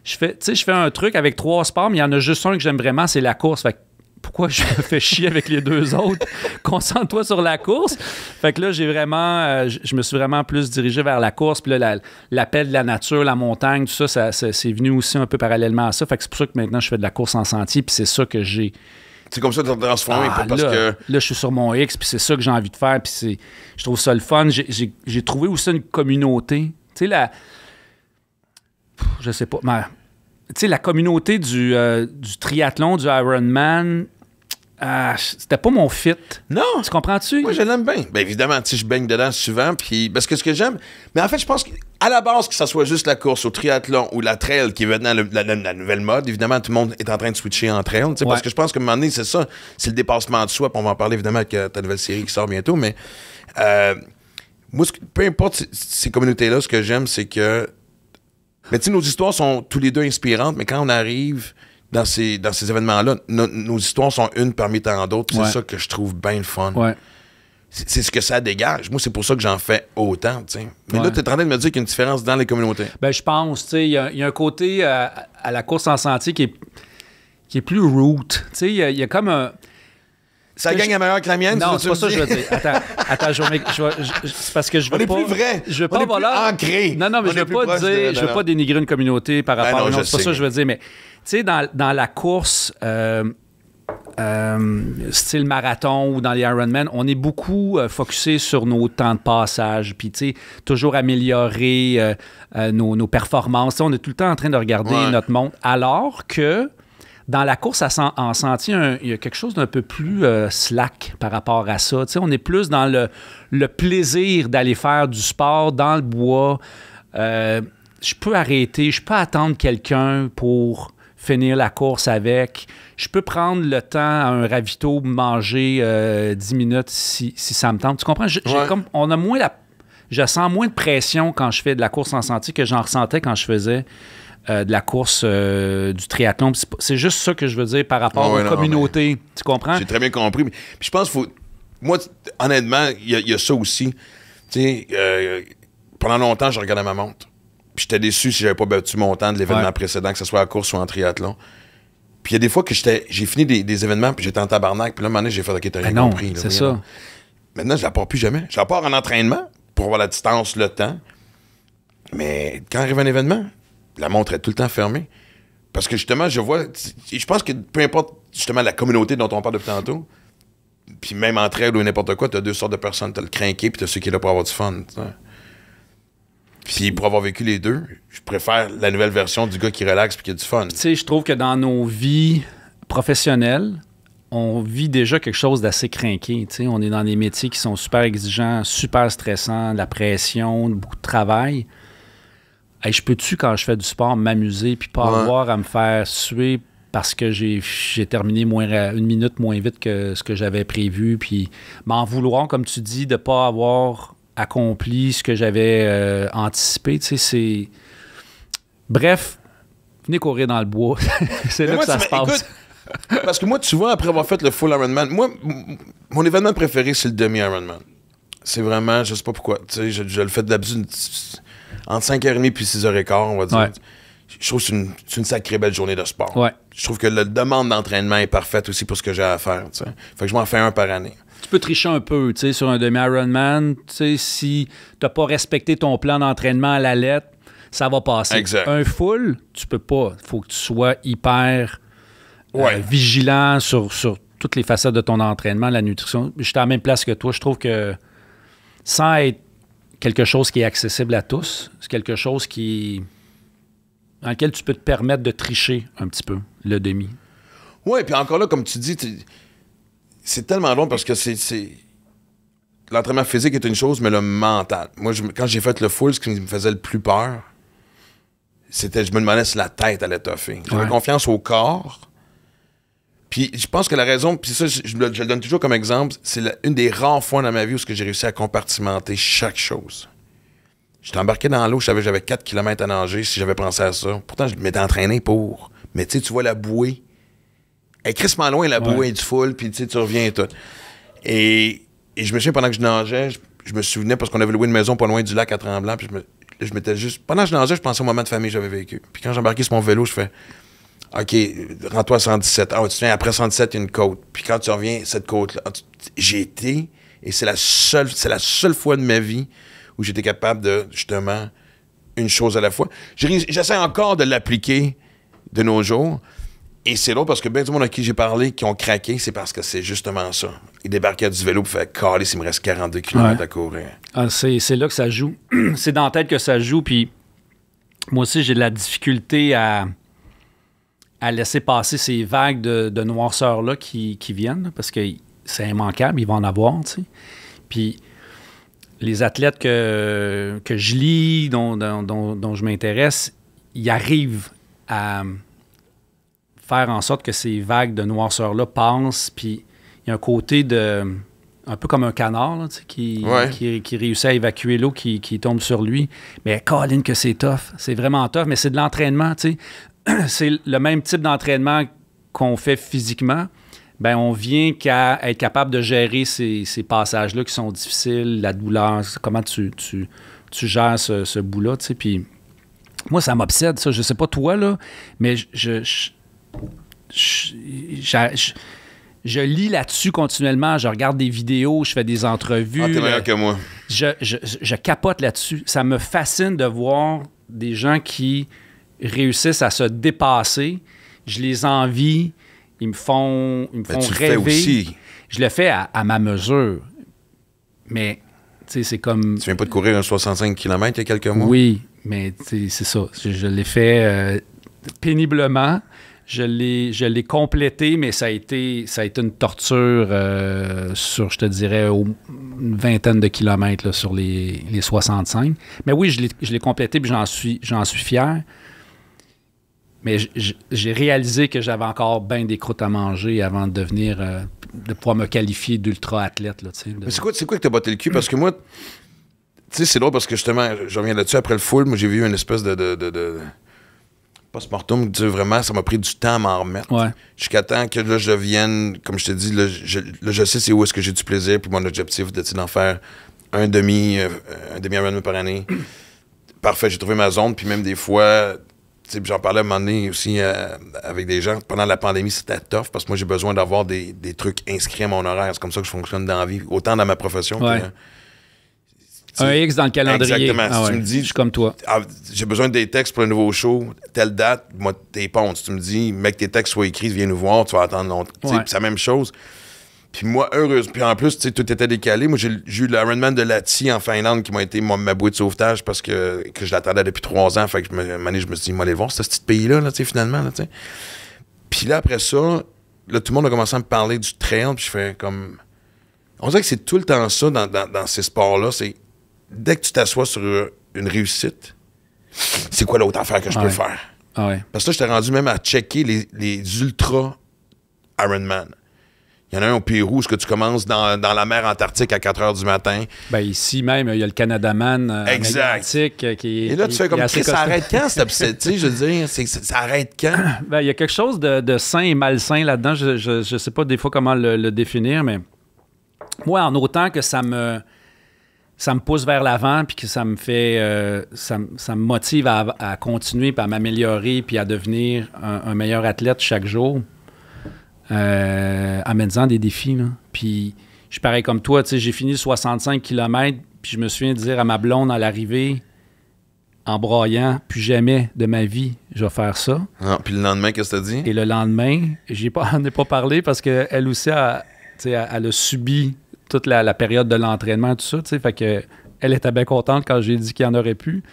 je fais, je fais un truc avec trois sports, mais il y en a juste un que j'aime vraiment, c'est la course. Fait pourquoi je me fais chier avec les deux autres? Concentre-toi sur la course. Fait que là, j'ai vraiment, euh, je me suis vraiment plus dirigé vers la course. Puis là, l'appel de la nature, la montagne, tout ça, c'est venu aussi un peu parallèlement à ça. Fait que c'est pour ça que maintenant, je fais de la course en sentier. Puis c'est ça que j'ai. C'est comme ça que tu ah, parce là, là, je suis sur mon X. Puis c'est ça que j'ai envie de faire. Puis je trouve ça le fun. J'ai trouvé aussi une communauté. Tu sais, la je sais pas. Mais, ben, tu sais, la communauté du, euh, triathlon, du Ironman, euh, c'était pas mon fit. Non. Tu comprends-tu? Moi, je l'aime bien. Bien évidemment, tu je baigne dedans souvent. Puis, parce que ce que j'aime. Mais en fait, je pense qu'à la base, que ce soit juste la course au triathlon ou la trail qui est maintenant la, nouvelle mode, évidemment, tout le monde est en train de switcher en trail. Parce que je pense qu'à un moment donné, c'est ça. C'est le dépassement de soi. Puis on va en parler évidemment avec ta nouvelle série qui sort bientôt. Mais euh, moi, peu importe ces communautés-là, ce que j'aime, c'est que mais tu sais, nos histoires sont tous les deux inspirantes, mais quand on arrive dans ces, dans ces événements-là, nos histoires sont une parmi tant d'autres. C'est ça que je trouve bien fun. C'est ce que ça dégage. Moi, c'est pour ça que j'en fais autant. T'sais. Mais là, tu es en train de me dire qu'il y a une différence dans les communautés. Ben, je pense. tu sais, Il y, a un côté euh, à la course en sentier qui est, qui est plus sais, Il y, y, a comme un. Ça gagne à meilleure que la mienne. Non, c'est pas ça que je veux dire. Attends, attends, je vais, parce que je veux on pas. On est plus vrai. Je veux on pas plus ancré. Non, non, mais je veux pas dire, je veux pas dénigrer une communauté par ben rapport. à... non, c'est pas ça que je veux dire. Mais tu sais, dans, dans, la course. Euh, euh, style marathon ou dans les Ironman, on est beaucoup euh, focusé sur nos temps de passage, puis tu sais, toujours améliorer euh, nos, nos, performances. on est tout le temps en train de regarder notre monde, alors que dans la course en sentier, il y a quelque chose d'un peu plus euh, slack par rapport à ça. on est plus dans le, plaisir d'aller faire du sport dans le bois. Euh, je peux arrêter, je peux attendre quelqu'un pour finir la course avec. Je peux prendre le temps à un ravito, manger 10 euh, minutes si, ça me tente. Tu comprends? on a moins la... Je sens moins de pression quand je fais de la course en sentier que j'en ressentais quand je faisais euh, de la course euh, du triathlon. C'est juste ça que je veux dire par rapport à ah aux communautés. tu comprends? J'ai très bien compris. je pense qu'il faut. Moi, honnêtement, il y, a ça aussi. Tu euh, pendant longtemps, je regardais ma montre. Puis j'étais déçu si j'avais pas battu mon temps de l'événement précédent, que ce soit à course ou en triathlon. Puis il y a des fois que j'ai fini des, événements, puis j'étais en tabarnak, puis là, un moment j'ai fait, OK, t'as ben rien compris. C'est ça. Maintenant, je la pars plus jamais. Je la pars en entraînement pour avoir la distance, le temps. Mais quand arrive un événement, la montre est tout le temps fermée. Parce que justement, je vois, je pense que peu importe justement la communauté dont on parle depuis tantôt, puis même entre elles ou n'importe quoi, t'as deux sortes de personnes. T'as le crinqué, puis t'as ceux qui est là pour avoir du fun. Puis pour avoir vécu les deux, je préfère la nouvelle version du gars qui relaxe puis qui a du fun. Tu sais, je trouve que dans nos vies professionnelles, on vit déjà quelque chose d'assez craqué. Tu sais, on est dans des métiers qui sont super exigeants, super stressants, de la pression, beaucoup de travail je peux-tu, quand je fais du sport, m'amuser puis pas avoir à me faire suer parce que j'ai terminé moins, une minute moins vite que ce que j'avais prévu, puis m'en vouloir, comme tu dis, de pas avoir accompli ce que j'avais euh, anticipé, tu sais, c'est... Bref, venez courir dans le bois. c'est là que ça se passe. parce que moi, tu vois, après avoir fait le full Ironman, moi, mon événement préféré, c'est le demi-Ironman. C'est vraiment, je sais pas pourquoi, je, le fais d'habitude entre 5h30 puis 6h15, on va dire. Je trouve que c'est une, sacrée belle journée de sport. Je trouve que la demande d'entraînement est parfaite aussi pour ce que j'ai à faire. Fait que je m'en fais un par année. Tu peux tricher un peu, tu sur un demi-Ironman. Tu sais, si t'as pas respecté ton plan d'entraînement à la lettre, ça va passer. Un full, tu peux pas. Faut que tu sois hyper euh, vigilant sur, toutes les facettes de ton entraînement, la nutrition. J'étais à la même place que toi. Je trouve que sans être quelque chose qui est accessible à tous. C'est quelque chose qui en lequel tu peux te permettre de tricher un petit peu le demi. Oui, puis encore là, comme tu dis, c'est tellement long parce que c'est. L'entraînement physique est une chose, mais le mental. Moi, quand j'ai fait le full, ce qui me faisait le plus peur, c'était je me demandais si la tête allait toffer. J'avais confiance au corps, puis je pense que la raison, puis ça, je, le, donne toujours comme exemple, c'est une des rares fois dans ma vie où j'ai réussi à compartimenter chaque chose. J'étais embarqué dans l'eau, je savais que j'avais 4 km à nager si j'avais pensé à ça. Pourtant, je m'étais entraîné pour. Mais tu sais, tu vois la bouée. Elle est crissement loin, la bouée est du full, puis tu sais, tu reviens et tout. Et, je me souviens, pendant que je nageais, je, me souvenais parce qu'on avait loué une maison pas loin du lac à Tremblant, puis je m'étais juste. Pendant que je nageais, je pensais au moment de famille que j'avais vécu. Puis quand j'embarquais sur mon vélo, je fais OK, rends-toi 117. Ah, tu viens après 117, une côte. Puis quand tu reviens, cette côte-là, ah, j'ai été, et c'est la seule, c'est la seule fois de ma vie où j'étais capable de, justement, une chose à la fois. J'essaie encore de l'appliquer de nos jours. Et c'est lourd parce que bien du monde à qui j'ai parlé qui ont craqué, c'est parce que c'est justement ça. Ils débarquaient du vélo pour faire caler s'il me reste 42 km à courir. Ah, c'est là que ça joue. C'est dans la tête que ça joue. Puis moi aussi, j'ai de la difficulté à à laisser passer ces vagues de, de noirceur-là qui, viennent, parce que c'est immanquable, ils vont en avoir, tu sais. Puis les athlètes que, que je lis, dont, dont, je m'intéresse, ils arrivent à faire en sorte que ces vagues de noirceur-là passent, puis il y a un côté de... Un peu comme un canard là, qui, qui, qui, réussit à évacuer l'eau qui, qui, tombe sur lui. Mais Colin, que c'est tough. C'est vraiment tough, mais c'est de l'entraînement. tu sais. c'est le même type d'entraînement qu'on fait physiquement. Ben, on vient qu'à être capable de gérer ces, passages-là qui sont difficiles, la douleur, comment tu, tu, tu gères ce, ce bout-là, tu sais. Puis moi, ça m'obsède, ça. Je sais pas toi, là, mais je, je, lis là-dessus continuellement, je regarde des vidéos, je fais des entrevues. Ah, t'es meilleur que moi. je capote là-dessus. Ça me fascine de voir des gens qui réussissent à se dépasser. Je les envie. Ils me font, ils me font rêver. aussi. Je le fais à, ma mesure. Mais, tu sais, c'est comme. Tu viens pas de courir un 65 km il y a quelques mois? Oui, mais c'est ça. Je, l'ai fait euh, péniblement. Je l'ai complété, mais ça a été, ça a été une torture euh, sur, je te dirais, une vingtaine de kilomètres sur les, 65. Mais oui, je l'ai complété, puis j'en suis, suis fier. Mais j'ai réalisé que j'avais encore bien des croûtes à manger avant de devenir, euh, de pouvoir me qualifier d'ultra-athlète. mais C'est quoi, quoi que t'as botté le cul? Parce que moi, tu sais, c'est drôle parce que justement, je reviens là-dessus après le full, moi j'ai vu une espèce de. de, de, Post-mortem, vraiment, ça m'a pris du temps à m'en remettre. Jusqu'à temps que là, je devienne, comme je te dis, là, je, je sais c'est où est-ce que j'ai du plaisir, puis mon objectif, d'en faire un demi, euh, par année. Parfait, j'ai trouvé ma zone, puis même des fois, J'en parlais à un moment donné aussi euh, avec des gens. Pendant la pandémie, c'était tough parce que moi, j'ai besoin d'avoir des, trucs inscrits à mon horaire. C'est comme ça que je fonctionne dans la vie, autant dans ma profession un X dans le calendrier. Exactement. Ah tu me dis. Je suis comme toi. Ah, j'ai besoin des textes pour un nouveau show, telle date, moi, t'es ponte. tu me dis, mec, tes textes soient écrits, viens nous voir, tu vas attendre longtemps. C'est la même chose. Puis moi, heureuse. Puis en plus, tu tout était décalé. Moi, j'ai eu l'Ironman de Lati en Finlande qui m'a été ma, bouée de sauvetage parce que, je l'attendais depuis trois ans. Fait que je me, je me suis dit, moi, allez voir ce petit pays-là, là, finalement. puis là, après ça, là, tout le monde a commencé à me parler du trail. Puis je fais comme. On dirait que c'est tout le temps ça dans, ces sports-là. C'est dès que tu t'assois sur une réussite, c'est quoi l'autre affaire que je peux faire? Ah parce que là, j'étais rendu même à checker les, les ultra Ironman. Il y en a un au Pérou, est-ce que tu commences dans, la mer Antarctique à 4 heures du matin? Ben ici même, il y a le Canadaman euh, exact. Euh, qui est. Et là, tu fais comme ça arrête quand cette obsession? je veux dire, ça arrête quand? Ben, il y a quelque chose de, sain et malsain là-dedans. Je, ne sais pas des fois comment le, définir, mais moi, en autant que ça me ça me pousse vers l'avant puis que ça me fait euh, ça, me motive à, continuer à m'améliorer puis à devenir un meilleur athlète chaque jour euh, en me des défis. Puis je suis pareil comme toi, tu j'ai fini 65 km, puis je me souviens de dire à ma blonde à l'arrivée, en broyant, plus jamais de ma vie, je vais faire ça. Ah, puis le lendemain, qu'est-ce que t'as dit? Et le lendemain, j'ai pas, ai pas parlé parce qu'elle aussi, a, elle, elle, a subi toute la, période de l'entraînement, tout ça, fait que elle était bien contente quand j'ai dit qu'il y en aurait plus.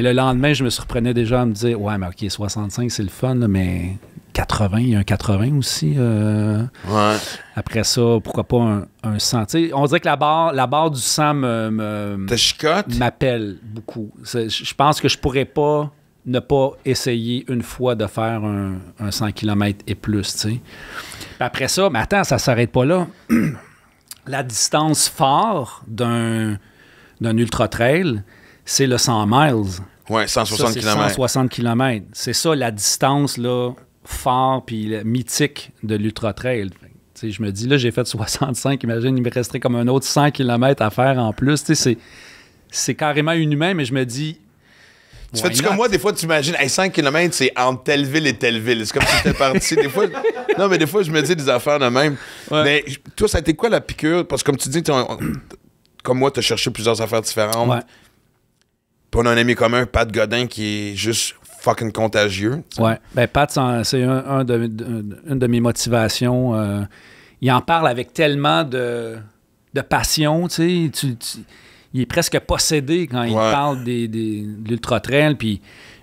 Mais le lendemain, je me surprenais déjà à me dire Ouais, mais OK, 65, c'est le fun, mais 80, il y a un 80 aussi. Euh, ouais. Après ça, pourquoi pas un, sentier 100. on dirait que la barre, la barre du sang m'appelle beaucoup. Je pense que je pourrais pas ne pas essayer une fois de faire un, 100 km et plus. Après ça, mais attends, ça s'arrête pas là. la distance phare d'un ultra-trail, c'est le 100 miles. Oui, 160 km. 160 km. C'est ça la distance là, fort puis mythique de l'Ultra Trail. je me dis, là, j'ai fait 65, imagine, il me resterait comme un autre 100 km à faire en plus. C'est carrément inhumain, mais je me dis, tu fais-tu comme moi, des fois, tu imagines, 100 100 km, c'est entre telle ville et telle ville. C'est comme si tu étais parti. des fois, non, mais des fois, je me dis des affaires de même. Mais toi, ça a été quoi la piqûre? Parce que comme tu dis, comme moi, tu as cherché plusieurs affaires différentes. Pas un ami commun, Pat Godin, qui est juste fucking contagieux. Ouais. Ben, Pat, c'est de, une de mes motivations. Euh, il en parle avec tellement de, de passion, tu sais. il est presque possédé quand il parle des, de l'ultra-trail. Puis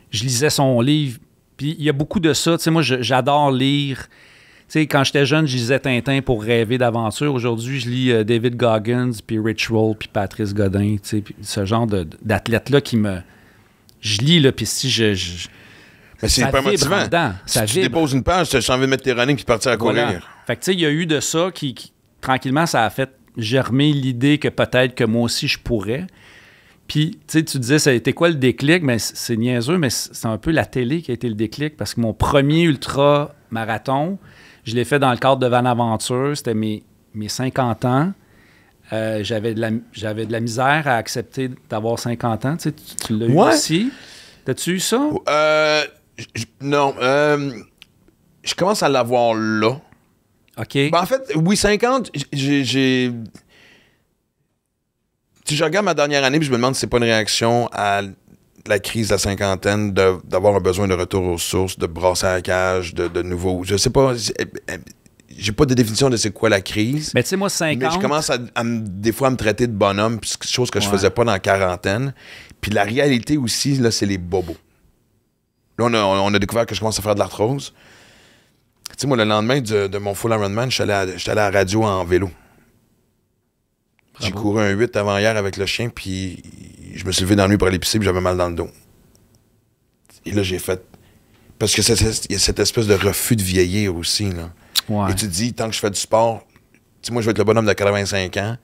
je lisais son livre. Puis il y a beaucoup de ça. Tu sais, moi, j'adore lire quand j'étais jeune, je lisais Tintin pour rêver d'aventure. Aujourd'hui, je lis euh, David Goggins, puis Rich Roll, puis Patrice Godin, ce genre d'athlète-là qui me... Je lis, là, puis si je... Mais c'est pas motivant. Dedans, si tu déposes une page, tu envie de mettre tes running puis partir à courir. Fait que tu sais, il y a eu de ça qui, tranquillement, ça a fait germer l'idée que peut-être que moi aussi je pourrais. Puis, tu tu disais, ça a été quoi le déclic? Mais c'est niaiseux, mais c'est un peu la télé qui a été le déclic parce que mon premier ultra marathon. Je l'ai fait dans le cadre de Van Aventure. C'était mes, mes 50 ans. Euh, j'avais, de la, j'avais de la misère à accepter d'avoir 50 ans. Tu, l'as eu aussi. T'as-tu eu ça? Euh, non. Euh, je commence à l'avoir là. OK. Ben, en fait, oui, 50, j'ai. j'ai... Si je regarde ma dernière année, je me demande si c'est pas une réaction à la crise de la cinquantaine, d'avoir un besoin de retour aux sources, de brasser à cage, de, nouveau. Je sais pas. Eh, j'ai pas de définition de c'est quoi la crise. Mais tu sais, moi, 50. Mais je commence à, des fois à me traiter de bonhomme, chose que je faisais pas dans la quarantaine. Puis la réalité aussi, là, c'est les bobos. Là, on a, découvert que je commence à faire de l'arthrose. Tu sais, moi, le lendemain de, mon full Ironman, je suis à la radio en vélo. J'ai couru un 8 avant hier avec le chien, puis je me suis levé dans la nuit pour aller pisser, puis j'avais mal dans le dos. Et là, j'ai fait. Parce que il y a cette espèce de refus de vieillir aussi. Là. Et tu te dis, tant que je fais du sport, tu sais, moi, je vais être le bonhomme de 85 ans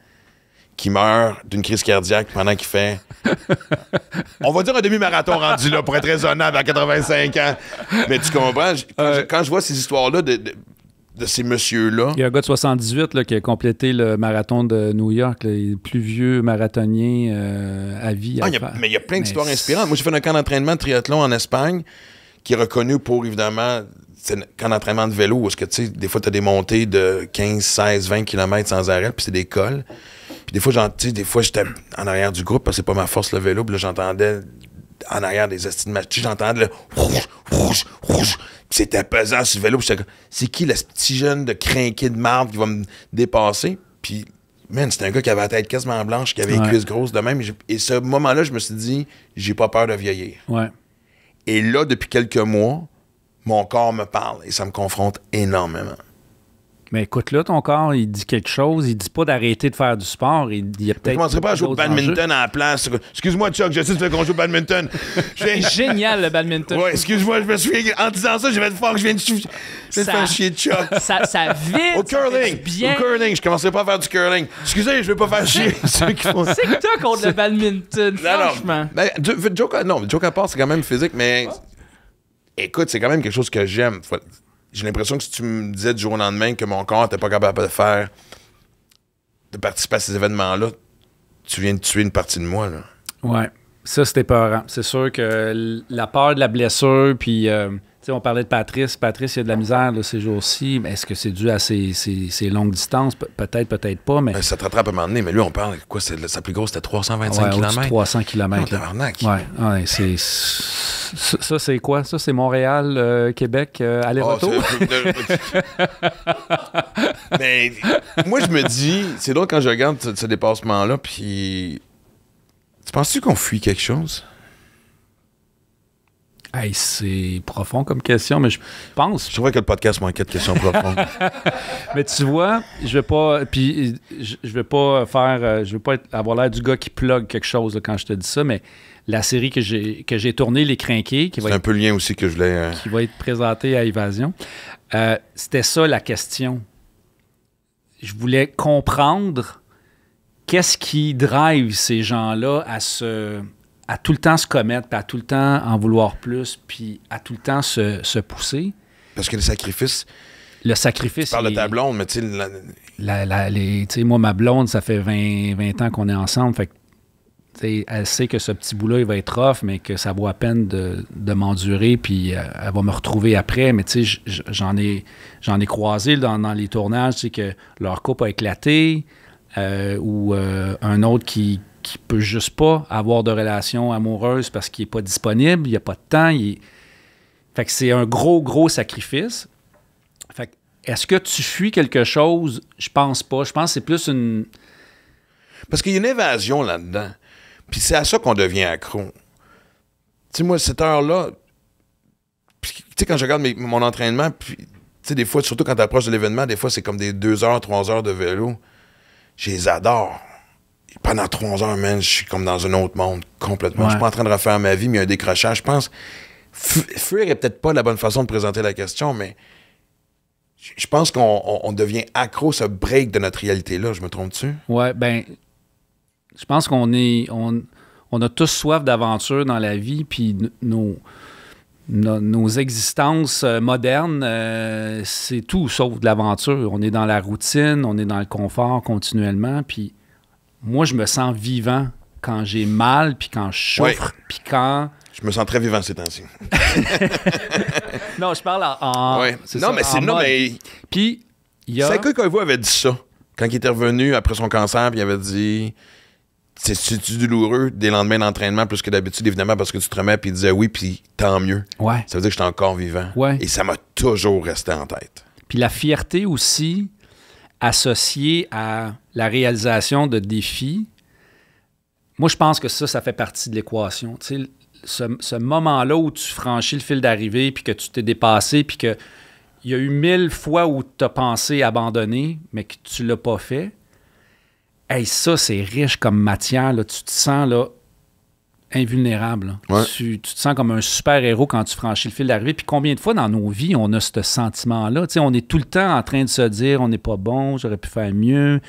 qui meurt d'une crise cardiaque pendant qu'il fait. On va dire un demi-marathon rendu là pour être raisonnable à 85 ans. Mais tu comprends? Quand, je, vois ces histoires-là de ces messieurs-là. Il y a un gars de 78 qui a complété le marathon de New York, le plus vieux marathonien euh, à vie. Ah, mais il y a plein d'histoires inspirantes. Moi, j'ai fait un camp d'entraînement de triathlon en Espagne qui est reconnu pour, évidemment, c'est un camp d'entraînement de vélo où que, des fois, tu as des montées de 15, 16, 20 km sans arrêt, puis c'est des cols. Puis des fois, des fois j'étais en arrière du groupe parce que c'est pas ma force le vélo, puis là, j'entendais en arrière des estimations. J'entendais le rouge, rouge, rouge. C'était pesant sur le vélo. C'est qui le petit jeune de crinqué de marbre qui va me dépasser? Puis, man, c'était un gars qui avait la tête quasiment blanche, qui avait une les cuisses grosses de même. Et ce moment-là, je me suis dit, j'ai pas peur de vieillir. Et là, depuis quelques mois, mon corps me parle et ça me confronte énormément. Mais écoute, là, ton corps, il dit quelque chose. Il dit pas d'arrêter de faire du sport. Il, y a peut-être. commencerai pas à jouer au badminton à la place. Excuse-moi, Chuck, je sais que qu'on joue au badminton. C'est Génial, le badminton. Ouais, excuse-moi, je me suis. En disant ça, je vais te faire que je viens de, je faire chier Chuck. Ça, ça Au curling. Au curling. Je commencerai pas à faire du curling. Excusez, je vais pas faire chier ceux qui font C'est que toi contre le badminton, franchement. Ben, non, ben, joke, non, à part, c'est quand même physique, mais. Oh. Écoute, c'est quand même quelque chose que j'aime. Faut j'ai l'impression que si tu me disais du jour au lendemain que mon corps n'était pas capable de faire, de participer à ces événements-là, tu viens de tuer une partie de moi. Là. Ouais, ça c'était peurant. C'est sûr que la peur de la blessure, puis. Euh, on parlait de Patrice. Patrice, il y a de la misère ces jours-ci. Est-ce que c'est dû à ses, longues distances? peut-être, peut-être pas. Mais... Ben, ça te rattrape à un moment donné. Mais lui, on parle, quoi, sa plus grosse, c'était 325 km. 300 km. ouais, ah, Ça, c'est quoi? Ça, c'est Montréal, euh, Québec, euh, aller-retour? Ah, mais moi, je me dis, c'est drôle quand je regarde ce, ce dépassement-là, puis tu penses-tu qu'on fuit quelque chose? c'est profond comme question, mais je pense. Je vrai que le podcast manquait de questions profondes. mais tu vois, je vais pas, puis je, vais pas faire, euh, je vais pas avoir l'air du gars qui plug quelque chose quand je te dis ça, mais la série que j'ai que j'ai tournée, Les Crinqués, qui va être, un peu le lien aussi que je voulais. Euh, qui va être présentée à Évasion. Euh, c'était ça la question. Je voulais comprendre qu'est-ce qui drive ces gens-là à se à tout le temps se commettre, puis à tout le temps en vouloir plus, puis à tout le temps se, pousser. Parce que le sacrifice. Le sacrifice. Tu parles de ta blonde, mais tu sais. moi, ma blonde, ça fait 20, 20 ans qu'on est ensemble. Fait que, elle sait que ce petit bout-là, il va être off, mais que ça vaut à peine de, de m'endurer, puis euh, elle va me retrouver après. Mais tu sais, j'en ai, ai croisé dans, les tournages, tu sais, que leur couple a éclaté, euh, ou euh, un autre qui, qui peut juste pas avoir de relation amoureuse parce qu'il n'est pas disponible, il n'y a pas de temps. Il... Fait que c'est un gros, gros sacrifice. est-ce que tu fuis quelque chose? Je pense pas. Je pense que c'est plus une. Parce qu'il y a une évasion là-dedans. Puis c'est à ça qu'on devient accro. Tu sais, moi, cette heure-là, tu sais, quand je regarde mon entraînement, puis, tu sais, des fois, surtout quand tu approches de l'événement, des fois, c'est comme des deux heures, trois heures de vélo. Je les adore pendant trois heures, man, je suis comme dans un autre monde complètement. Je suis pas en train de refaire ma vie, mais y a un décrochage. Je pense. Fuir est peut-être pas la bonne façon de présenter la question, mais je pense qu'on devient accro ce break de notre réalité-là. Je me trompe-tu? Ouais, ben, je pense qu'on est. On, on, a tous soif d'aventure dans la vie, puis nos. Nos, existences euh, modernes, euh, c'est tout sauf de l'aventure. On est dans la routine, on est dans le confort continuellement, puis moi, je me sens vivant quand j'ai mal, puis quand je souffre, puis quand... Je me sens très vivant ces temps-ci. non, je parle en... oui. Non, ça, mais c'est... Non, mais... Puis, il y a... C'est que vous avait dit ça quand il était revenu après son cancer, puis il avait dit... C'est-tu douloureux des lendemains d'entraînement plus que d'habitude, évidemment, parce que tu te remets, puis il disait oui, puis tant mieux. Ouais. Ça veut dire que j'étais encore vivant. Ouais. Et ça m'a toujours resté en tête. Puis la fierté aussi, associé à la réalisation de défis, moi, je pense que ça, ça fait partie de l'équation. Tu sais, ce, moment-là où tu franchis le fil d'arrivée, puis que tu t'es dépassé, puis qu'il y a eu mille fois où tu as pensé abandonner, mais que tu ne l'as pas fait. Hey, ça, c'est riche comme matière. Là. Tu te sens là, invulnérable. Tu, te sens comme un super-héros quand tu franchis le fil d'arrivée. Puis combien de fois dans nos vies on a ce sentiment-là? on est tout le temps en train de se dire on n'est pas bon, j'aurais pu faire mieux.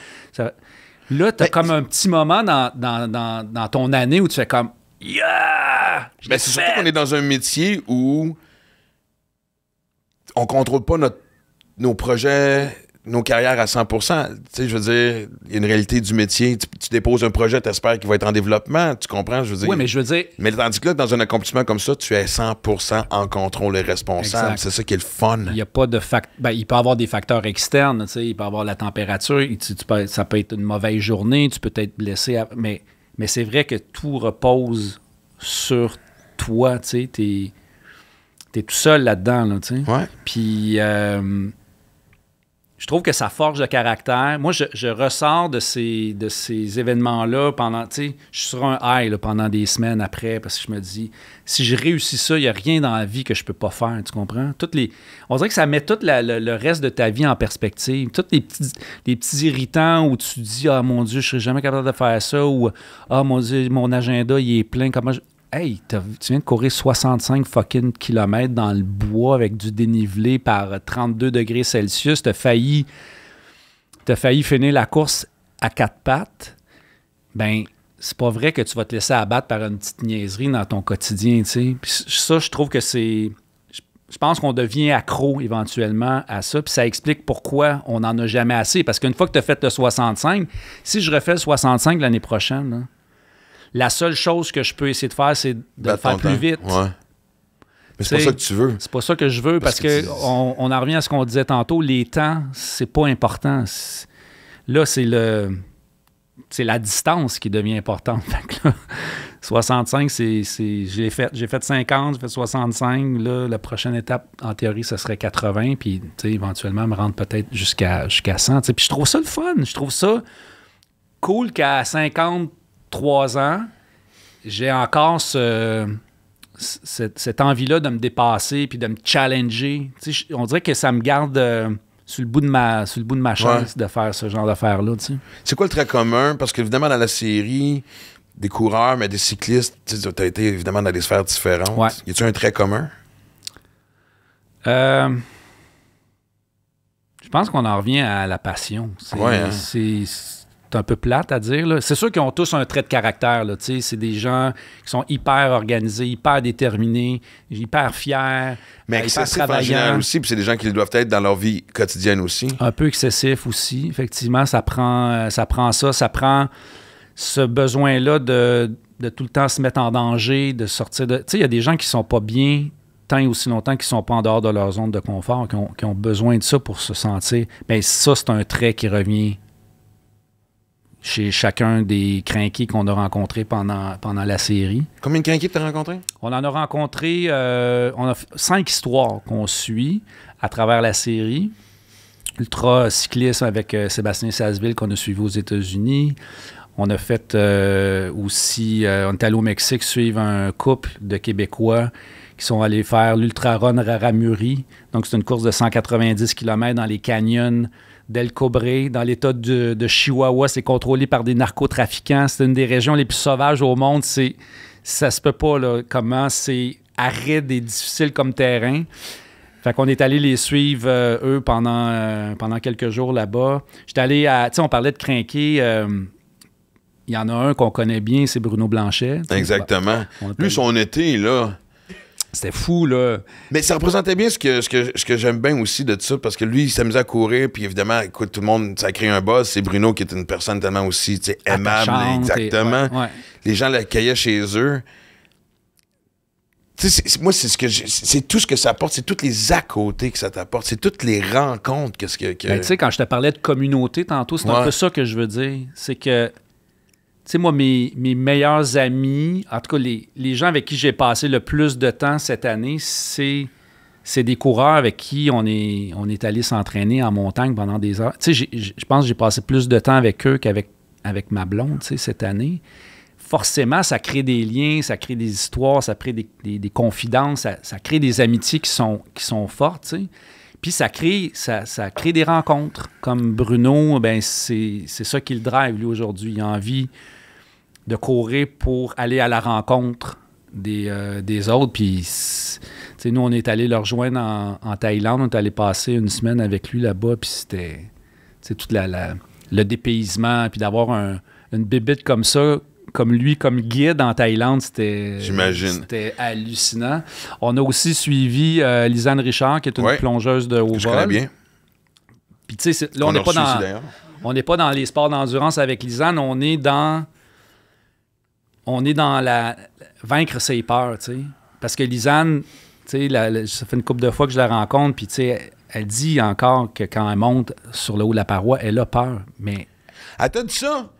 Là, tu as comme un petit moment dans, ton année où tu fais comme Yeah! Mais c'est surtout qu'on est dans un métier où on contrôle pas notre, nos projets nos carrières à 100 tu sais, je veux dire, il y a une réalité du métier. Tu, déposes un projet, tu espères qu'il va être en développement. Tu comprends? Je veux dire. Oui, mais je veux dire. Mais tandis que là, dans un accomplissement comme ça, tu es 100 en contrôle et responsable. C'est ça qui est le fun. Il n'y a pas de fact... Ben, il peut avoir des facteurs externes. tu sais, Il peut avoir la température. ça peut être une mauvaise journée. Tu peux être blessé. Mais, mais c'est vrai que tout repose sur toi. Tu sais es, es, tout seul là-dedans. Là, ouais. Puis. Euh, je trouve que ça forge le caractère. Moi, je, ressors de ces, de ces événements-là pendant, tu sais, je suis sur un high pendant des semaines après parce que je me dis, si je réussis ça, il n'y a rien dans la vie que je peux pas faire, tu comprends? Toutes les, on dirait que ça met tout le, reste de ta vie en perspective. Tous les petits, les petits irritants où tu dis, ah mon Dieu, je ne serai jamais capable de faire ça ou, ah oh, mon Dieu, mon agenda, il est plein, comment je... Hey, tu viens de courir 65 fucking kilomètres dans le bois avec du dénivelé par 32 degrés Celsius. T'as failli, as failli finir la course à quatre pattes. Ben, c'est pas vrai que tu vas te laisser abattre par une petite niaiserie dans ton quotidien, tu sais. Puis ça, je trouve que c'est. Je pense qu'on devient accro éventuellement à ça. Puis ça explique pourquoi on n'en a jamais assez. Parce qu'une fois que tu as fait le 65, si je refais le 65 l'année prochaine, là, la seule chose que je peux essayer de faire, c'est de faire plus vite. Mais c'est pas ça que tu veux. C'est pas ça que je veux parce, que, on, en revient à ce qu'on disait tantôt, les temps, c'est pas important. Là, c'est le c'est la distance qui devient importante. 65, c'est, j'ai fait j'ai fait 50, j'ai fait 65. Là, la prochaine étape, en théorie, ce serait 80, puis éventuellement me rendre peut-être jusqu'à jusqu'à 100. Puis je trouve ça le fun. Je trouve ça cool qu'à 50 trois ans, j'ai encore cette, envie-là de me dépasser puis de me challenger. on dirait que ça me garde euh, sur le bout de ma, sur le bout de ma chaise de faire ce genre d'affaires-là. C'est quoi le trait commun? Parce qu'évidemment, dans la série, des coureurs, mais des cyclistes, tu as été évidemment dans des sphères différentes. Y a-t-il un trait commun? Euh, je pense qu'on en revient à la passion. C'est, hein un peu plate à dire. C'est sûr qu'ils ont tous un trait de caractère. C'est des gens qui sont hyper organisés, hyper déterminés, hyper fiers. Mais euh, excessifs en général aussi, c'est des gens qui doivent être dans leur vie quotidienne aussi. Un peu excessif aussi, effectivement. Ça prend euh, ça, prend ça, ça prend ce besoin-là de, tout le temps se mettre en danger, de sortir de. Tu sais, il y a des gens qui sont pas bien tant et aussi longtemps qu'ils sont pas en dehors de leur zone de confort, qui ont, qui ont besoin de ça pour se sentir. Mais ben, ça, c'est un trait qui revient chez chacun des crinqués qu'on a rencontrés pendant, pendant la série. Combien de crinqués tu as rencontrés? On en a rencontré euh, on a cinq histoires qu'on suit à travers la série. Ultra cyclisme avec euh, Sébastien Sasseville qu'on a suivi aux États-Unis. On a fait euh, aussi, on est allé au Mexique suivre un couple de Québécois qui sont allés faire l'Ultra Run Raramuri. Donc, c'est une course de 190 km dans les canyons d'El Cobre, dans l'État de, Chihuahua. C'est contrôlé par des narcotrafiquants. C'est une des régions les plus sauvages au monde. C'est, ça se peut pas, là, comment c'est aride et difficile comme terrain. Fait qu'on est allé les suivre, euh, eux, pendant, euh, pendant quelques jours là-bas. J'étais allé à. Tu sais, on parlait de crinquer. Euh, il y en a un qu'on connaît bien, c'est Bruno Blanchet. Exactement. Plus on était là, c'était fou, là. Mais ça représentait bien ce que, ce que, ce que j'aime bien aussi de ça, parce que lui, il s'amusait à courir, puis évidemment, écoute, tout le monde, ça a créé un buzz. C'est Bruno qui est une personne tellement aussi aimable, exactement. Les gens l'accueillaient chez eux. Tu sais, moi, c'est ce que c'est tout ce que ça apporte, c'est toutes les à côté que ça t'apporte, c'est toutes les rencontres que ce que. Ben, tu sais, quand je te parlais de communauté tantôt, c'est un peu ça que je veux dire. C'est que sais, moi, mes, mes, meilleurs amis, en tout cas, les, gens avec qui j'ai passé le plus de temps cette année, c'est c'est des coureurs avec qui on est, on est allé s'entraîner en montagne pendant des heures. Tu sais, je pense que j'ai passé plus de temps avec eux qu'avec avec ma blonde, tu sais, cette année. Forcément, ça crée des liens, ça crée des histoires, ça crée des, confidences, ça, crée des amitiés qui sont, qui sont fortes, tu sais. Puis ça crée, ça, crée des rencontres. Comme Bruno, ben c'est ça qui le drive, lui, aujourd'hui. Il a envie de courir pour aller à la rencontre des, euh, des autres. Puis, nous, on est allé le rejoindre en, Thaïlande. On est allé passer une semaine avec lui là-bas. Puis c'était, tout le dépaysement. Puis d'avoir une bibite comme ça comme lui, comme guide en Thaïlande, c'était, hallucinant. On a aussi suivi euh, Lisanne Richard, qui est une plongeuse de haut que Je connais bien. Puis tu sais, là, on n'est pas dans... pas dans les sports d'endurance avec Lisanne, on est dans... On est dans la... Vaincre ses peurs, tu sais. Parce que Lisanne, tu sais, ça fait une couple de fois que je la rencontre, puis tu sais, elle dit encore que quand elle monte sur le haut de la paroi, elle a peur, mais... Elle t'a ça?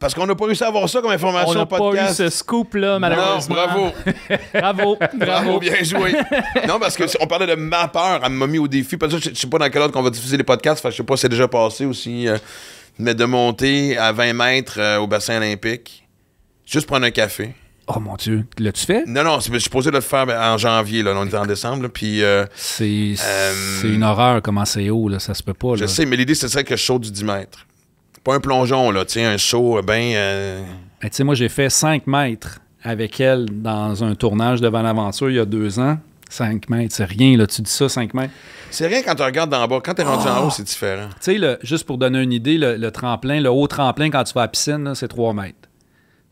Parce qu'on n'a pas réussi à avoir ça comme information podcast. On n'a pas eu ce scoop-là, malheureusement. Non, bravo. bravo. Bravo, bien joué. non, parce que on parlait de ma peur, elle m'a mis au défi. Parce je ne sais pas dans quel ordre qu'on va diffuser les podcasts. Enfin, je sais pas c'est déjà passé aussi. Euh, mais de monter à 20 mètres euh, au bassin olympique, juste prendre un café. Oh mon Dieu, l'as-tu fait? Non, non, je suis supposé le faire ben, en janvier, là, on était en décembre. puis, euh, c'est, une horreur comment c'est haut, là, ça se peut pas. Je sais, mais l'idée, c'est ça que je saute du 10 mètres. Pas un plongeon, là, tu un saut euh, bien. Euh, ben, tu moi, j'ai fait 5 mètres avec elle dans un tournage de l'aventure il y a deux ans. 5 mètres, c'est rien, là. Tu dis ça, 5 mètres. C'est rien quand tu regardes d'en bas. Quand tu es rendu en ah! haut, c'est différent. Tu sais, juste pour donner une idée, le, tremplin, le haut tremplin, quand tu vas à la piscine, c'est 3 mètres.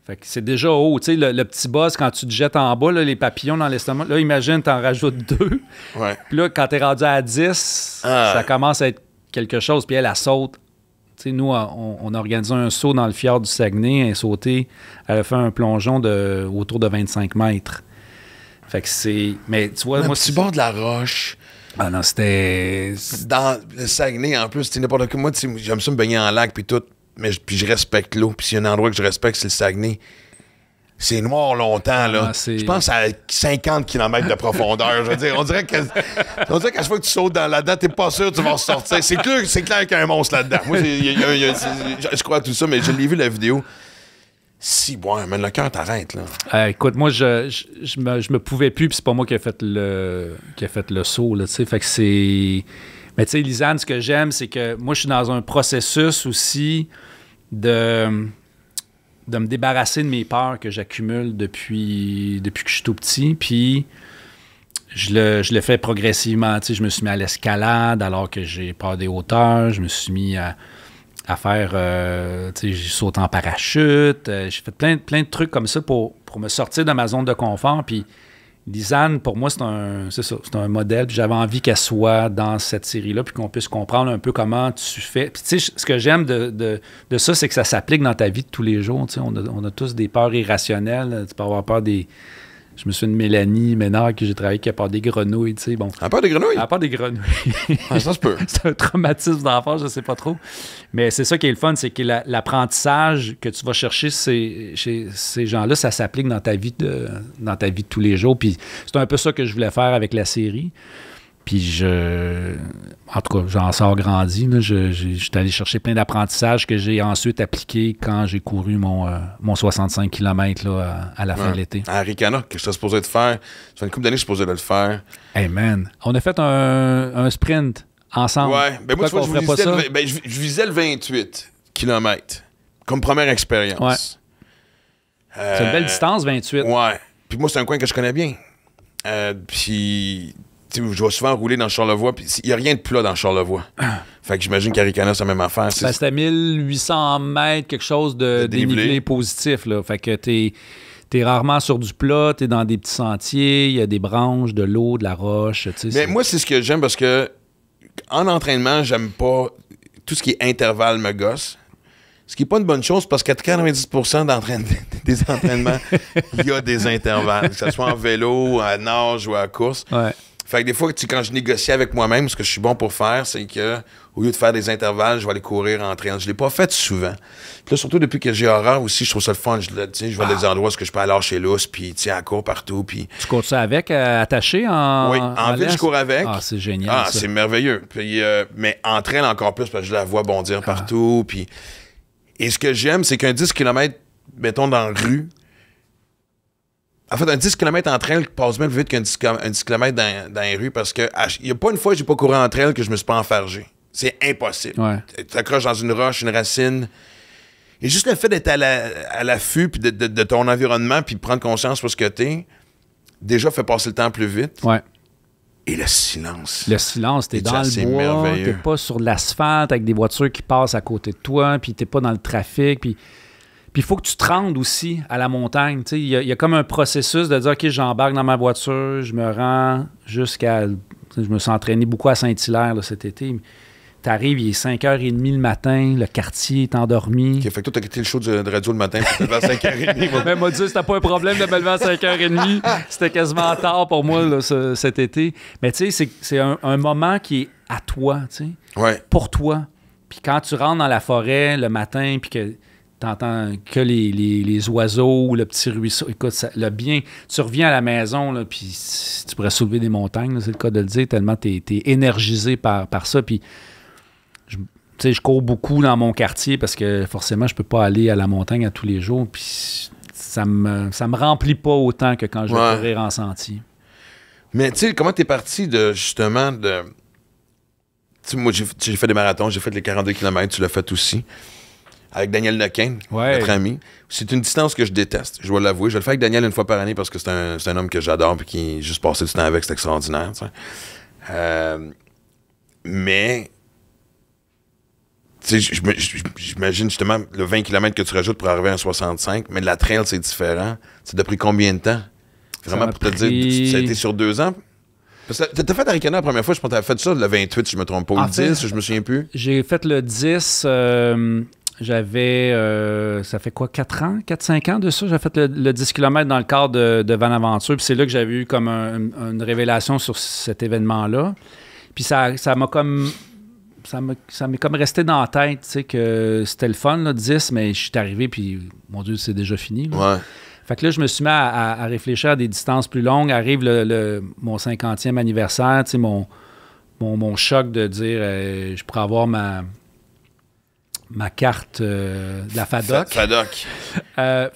Fait que c'est déjà haut. Tu le, petit boss, quand tu te jettes en bas, les papillons dans l'estomac, là, imagine, t'en rajoutes deux. Ouais. Puis là, quand t'es rendu à 10, ah. ça commence à être quelque chose. Puis elle, elle saute sais, nous, on, a organisé un saut dans le fjord du Saguenay, un sauté, elle a fait un plongeon de, autour de 25 mètres. Fait que c'est. Mais tu vois, moi... moi. bord de la roche. Ah non, c'était. Dans le Saguenay, en plus, c'était n'importe quoi. Moi, j'aime ça me baigner en lac, puis tout. Mais puis je respecte l'eau. Puis s'il y a un endroit que je respecte, c'est le Saguenay c'est noir longtemps, là. Ah, je pense à 50 km de profondeur. je veux dire, on dirait que, dirait qu'à chaque fois que tu sautes dans là-dedans, t'es pas sûr que tu vas ressortir. C'est clair, c'est clair qu'il y a un monstre là-dedans. Moi, je crois à tout ça, mais je l'ai vu la vidéo. Si, bon, mais le cœur t'arrête, là. Euh, écoute, moi, je, je, me, je, me, pouvais plus, puis c'est pas moi qui ai fait le, qui a fait le saut, là, tu sais. Fait que c'est. Mais tu sais, Lisanne, ce que j'aime, c'est que moi, je suis dans un processus aussi de de me débarrasser de mes peurs que j'accumule depuis, depuis que je suis tout petit. Puis je le, fais progressivement. Tu sais, je me suis mis à l'escalade alors que j'ai peur des hauteurs. Je me suis mis à, faire. Euh, tu sais, j'ai sauté en parachute. Euh, j'ai fait plein, plein de trucs comme ça pour, pour me sortir de ma zone de confort. Puis Lisanne, pour moi, c'est un, modèle. J'avais envie qu'elle soit dans cette série-là, puis qu'on puisse comprendre un peu comment tu fais. Puis, tu sais, ce que j'aime de, ça, c'est que ça s'applique dans ta vie de tous les jours. on, a, on a tous des peurs irrationnelles. Tu peux avoir peur des, je me souviens de Mélanie Ménard que j'ai travaillé qui a peur des grenouilles, tu sais. Bon, à part des grenouilles? À part des grenouilles. Ah, ça se peut. c'est un traumatisme d'enfance, je ne sais pas trop. Mais c'est ça qui est le fun, c'est que l'apprentissage que tu vas chercher chez, ces gens-là, ça s'applique dans ta vie de dans ta vie de tous les jours. Puis c'est un peu ça que je voulais faire avec la série. Puis je. En tout cas, j'en sors grandi. Je, suis allé chercher plein d'apprentissages que j'ai ensuite appliqués quand j'ai couru mon, euh, mon 65 km là, à, la fin de l'été. À Ricana, que j'étais supposé de faire. Ça fait une couple d'années que je suis supposé de le faire. Hey man, on a fait un, sprint ensemble. Ouais, ben moi, tu vois, ben, je, visais le, je, visais le 28 km comme première expérience. Ouais. c'est une belle euh, distance, 28. Ouais. Puis moi, c'est un coin que je connais bien. Euh, puis je vais souvent rouler dans Charlevoix, puis il n'y a rien de plat dans Charlevoix. Ah. fait que j'imagine qu'Aricana, c'est la même affaire. c'est à ben, 1800 mètres, quelque chose de, dénivelé. positif. Là. Fait que t'es es rarement sur du plat, t'es dans des petits sentiers, il y a des branches, de l'eau, de la roche. Mais moi, c'est ce que j'aime parce que en entraînement, j'aime pas tout ce qui est intervalle me gosse. Ce qui n'est pas une bonne chose parce qu'à 90% des entraînements, il y a des intervalles, que ce soit en vélo, à nage ou à course. Ouais. Fait que des fois, quand je négocie avec moi-même, ce que je suis bon pour faire, c'est que au lieu de faire des intervalles, je vais aller courir en train. Je l'ai pas fait souvent. là, surtout depuis que j'ai horreur aussi, je trouve ça le fun. Je, je vais des ah. endroits où je peux aller chez l'ours, puis tiens sais, à court partout. Puis... Tu cours ça avec, euh, attaché en. Oui, en, ville, je cours avec. Ah, c'est génial. Ah, c'est merveilleux. Puis, euh, mais en train encore plus, parce que je la vois bondir ah. partout. Puis... Et ce que j'aime, c'est qu'un 10 km, mettons, dans la rue, en fait, un 10 km en trail passe même plus vite qu'un 10, km dans, les rues parce que n'y a pas une fois que j'ai pas couru en trail que je me suis pas enfargé. C'est impossible. Tu t'accroches dans une roche, une racine. Et juste le fait d'être à l'affût de, ton environnement puis prendre conscience de ce que tu es, déjà fait passer le temps plus vite. Ouais. Et le silence. Le silence, es dans le bois, t'es pas sur l'asphalte avec des voitures qui passent à côté de toi, puis t'es pas dans le trafic, puis puis il faut que tu te rendes aussi à la montagne. Il y, a comme un processus de dire OK, j'embarque dans ma voiture, je me rends jusqu'à. Je me suis entraîné beaucoup à Saint-Hilaire cet été. Tu arrives, il est 5h30 le matin, le quartier est endormi. Okay, fait que toi, t'as quitté le show de, radio le matin pour te lever à 5h30. Mais moi, Dieu, c'était pas un problème de me lever à 5h30. c'était quasiment tard pour moi cet été. Mais tu sais, c'est un, moment qui est à toi, tu sais. Ouais. Pour toi. Puis quand tu rentres dans la forêt le matin, puis que T'entends que les, les, les, oiseaux, le petit ruisseau. Écoute, le bien, tu reviens à la maison, là, puis tu pourrais soulever des montagnes, c'est le cas de le dire, tellement tu es, énergisé par, par ça. Puis, sais, je cours beaucoup dans mon quartier parce que forcément, je peux pas aller à la montagne à tous les jours. Puis, ça me, ça me remplit pas autant que quand je vais courir en sentier. Mais, tu sais, comment tu es parti de justement de. moi, j'ai fait des marathons, j'ai fait les 42 km, tu l'as fait aussi avec Daniel Lequin, notre ami. C'est une distance que je déteste, je dois l'avouer. Je le fais avec Daniel une fois par année parce que c'est un, un, homme que j'adore et qui, juste passer du temps avec, c'est extraordinaire. Euh, mais, j'imagine justement le 20 km que tu rajoutes pour arriver à 65, mais la trail, c'est différent. C'est depuis combien de temps? Vraiment, pour te dire, ça a été sur deux ans? Parce que t'as fait Arikana la première fois, je pense que as fait ça le 28, si je me trompe pas, ou le 10, je me souviens plus. J'ai fait le 10, j'avais, euh, ça fait quoi, 4 ans, 4-5 ans de ça? J'ai fait le, 10 km dans le cadre de, Van Aventure. Puis c'est là que j'avais eu comme une révélation sur cet événement-là. Puis ça, m'a comme. Ça m'est comme resté dans la tête, tu sais, que c'était le fun, là, 10, mais je suis arrivé, puis mon Dieu, c'est déjà fini. Ouais. Fait que là, je me suis mis à, réfléchir à des distances plus longues. Arrive le, mon 50e anniversaire, tu sais, mon, mon, choc de dire, euh, je pourrais avoir ma, ma carte euh, de la FADOC. FADOC. Euh,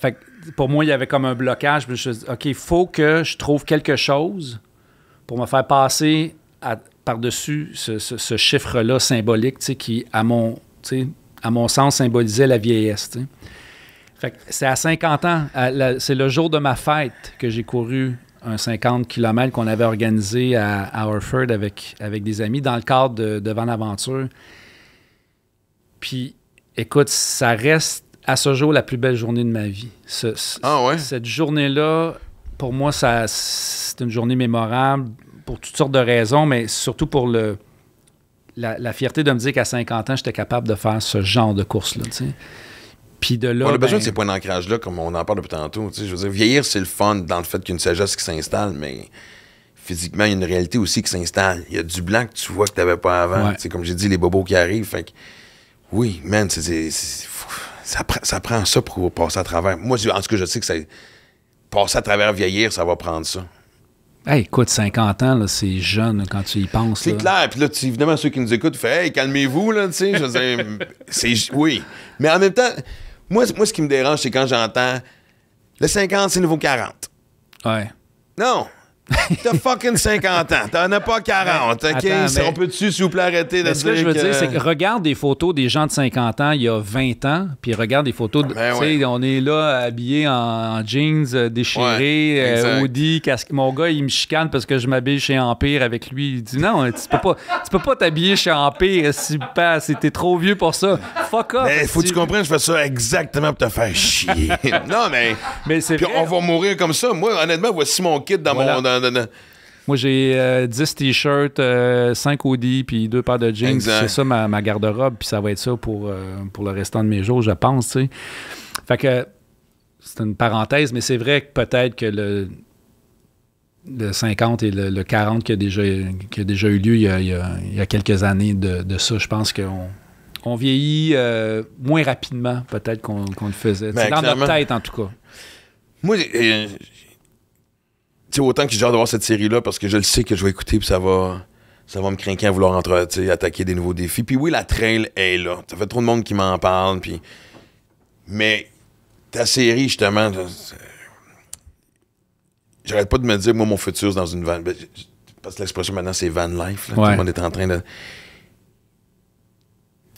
pour moi, il y avait comme un blocage. Je me suis dit, OK, il faut que je trouve quelque chose pour me faire passer par-dessus ce, chiffre-là symbolique qui, à mon, à mon sens, symbolisait la vieillesse. Fait c'est à 50 ans, c'est le jour de ma fête que j'ai couru un 50 km qu'on avait organisé à, à avec, avec des amis dans le cadre de, de Van Aventure. Puis Écoute, ça reste à ce jour la plus belle journée de ma vie. Ah cette journée-là, pour moi, ça, c'est une journée mémorable pour toutes sortes de raisons, mais surtout pour le, la, fierté de me dire qu'à 50 ans, j'étais capable de faire ce genre de course-là. Puis de on a besoin ben de ces points d'ancrage-là, comme on en parle depuis tantôt. Je veux dire, vieillir, c'est le fun dans le fait qu'il y une sagesse qui s'installe, mais physiquement, il y a une réalité aussi qui s'installe. Il y a du blanc que tu vois que tu n'avais pas avant. C'est Comme j'ai dit, les bobos qui arrivent. Oui, man, c'est, ça, prend ça pour passer à travers. Moi, en tout cas, je sais que ça, passer à travers vieillir, ça va prendre ça. Hey, écoute, 50 ans, c'est jeune quand tu y penses. C'est clair. Puis là, évidemment, ceux qui nous écoutent, fait Hey, calmez-vous, là, tu sais. Je c'est, oui. Mais en même temps, moi, moi ce qui me dérange, c'est quand j'entends le 50, c'est nouveau 40. Ouais. Non, T'as fucking 50 ans. T'en as pas 40. Ben, OK? On peut-tu, s'il vous plaît, arrêter de dire. Ben, ce que je veux dire, c'est que regarde des photos des gens de 50 ans il y a 20 ans, puis regarde des photos. De, ben On est là habillé en, jeans euh, déchirés, Audi. Euh, casque. Mon gars, il me chicane parce que je m'habille chez Empire avec lui. Il dit non, tu peux pas, tu peux pas t'habiller chez Empire si t'es trop vieux pour ça. Fuck off. faut que tu comprennes, je fais ça exactement pour te faire chier. non, mais. mais puis on va mourir comme ça. Moi, honnêtement, voici mon kit dans mon. Moi, j'ai 10 euh, t-shirts, 5 euh, hoodies, puis deux paires de jeans. C'est ça ma, garde-robe, puis ça va être ça pour, euh, pour le restant de mes jours, je pense. Fait que c'est une parenthèse, mais c'est vrai que peut-être que le, le 50 et le, 40 qui a, déjà, déjà eu lieu il y a, quelques années de, ça, je pense qu'on vieillit moins rapidement peut-être qu'on le faisait. Ben, dans notre tête, en tout cas. Moi, autant que j'ai hâte de voir cette série-là parce que je le sais que je vais écouter puis ça va. Ça va me craquer à vouloir attaquer des nouveaux défis. Puis oui, la trail est là. Ça fait trop de monde qui m'en parle. Puis... Mais ta série, justement, j'arrête pas de me dire, moi, mon futur, c'est dans une van. Ben, parce que l'expression maintenant, c'est van life. Tout le monde est en train de.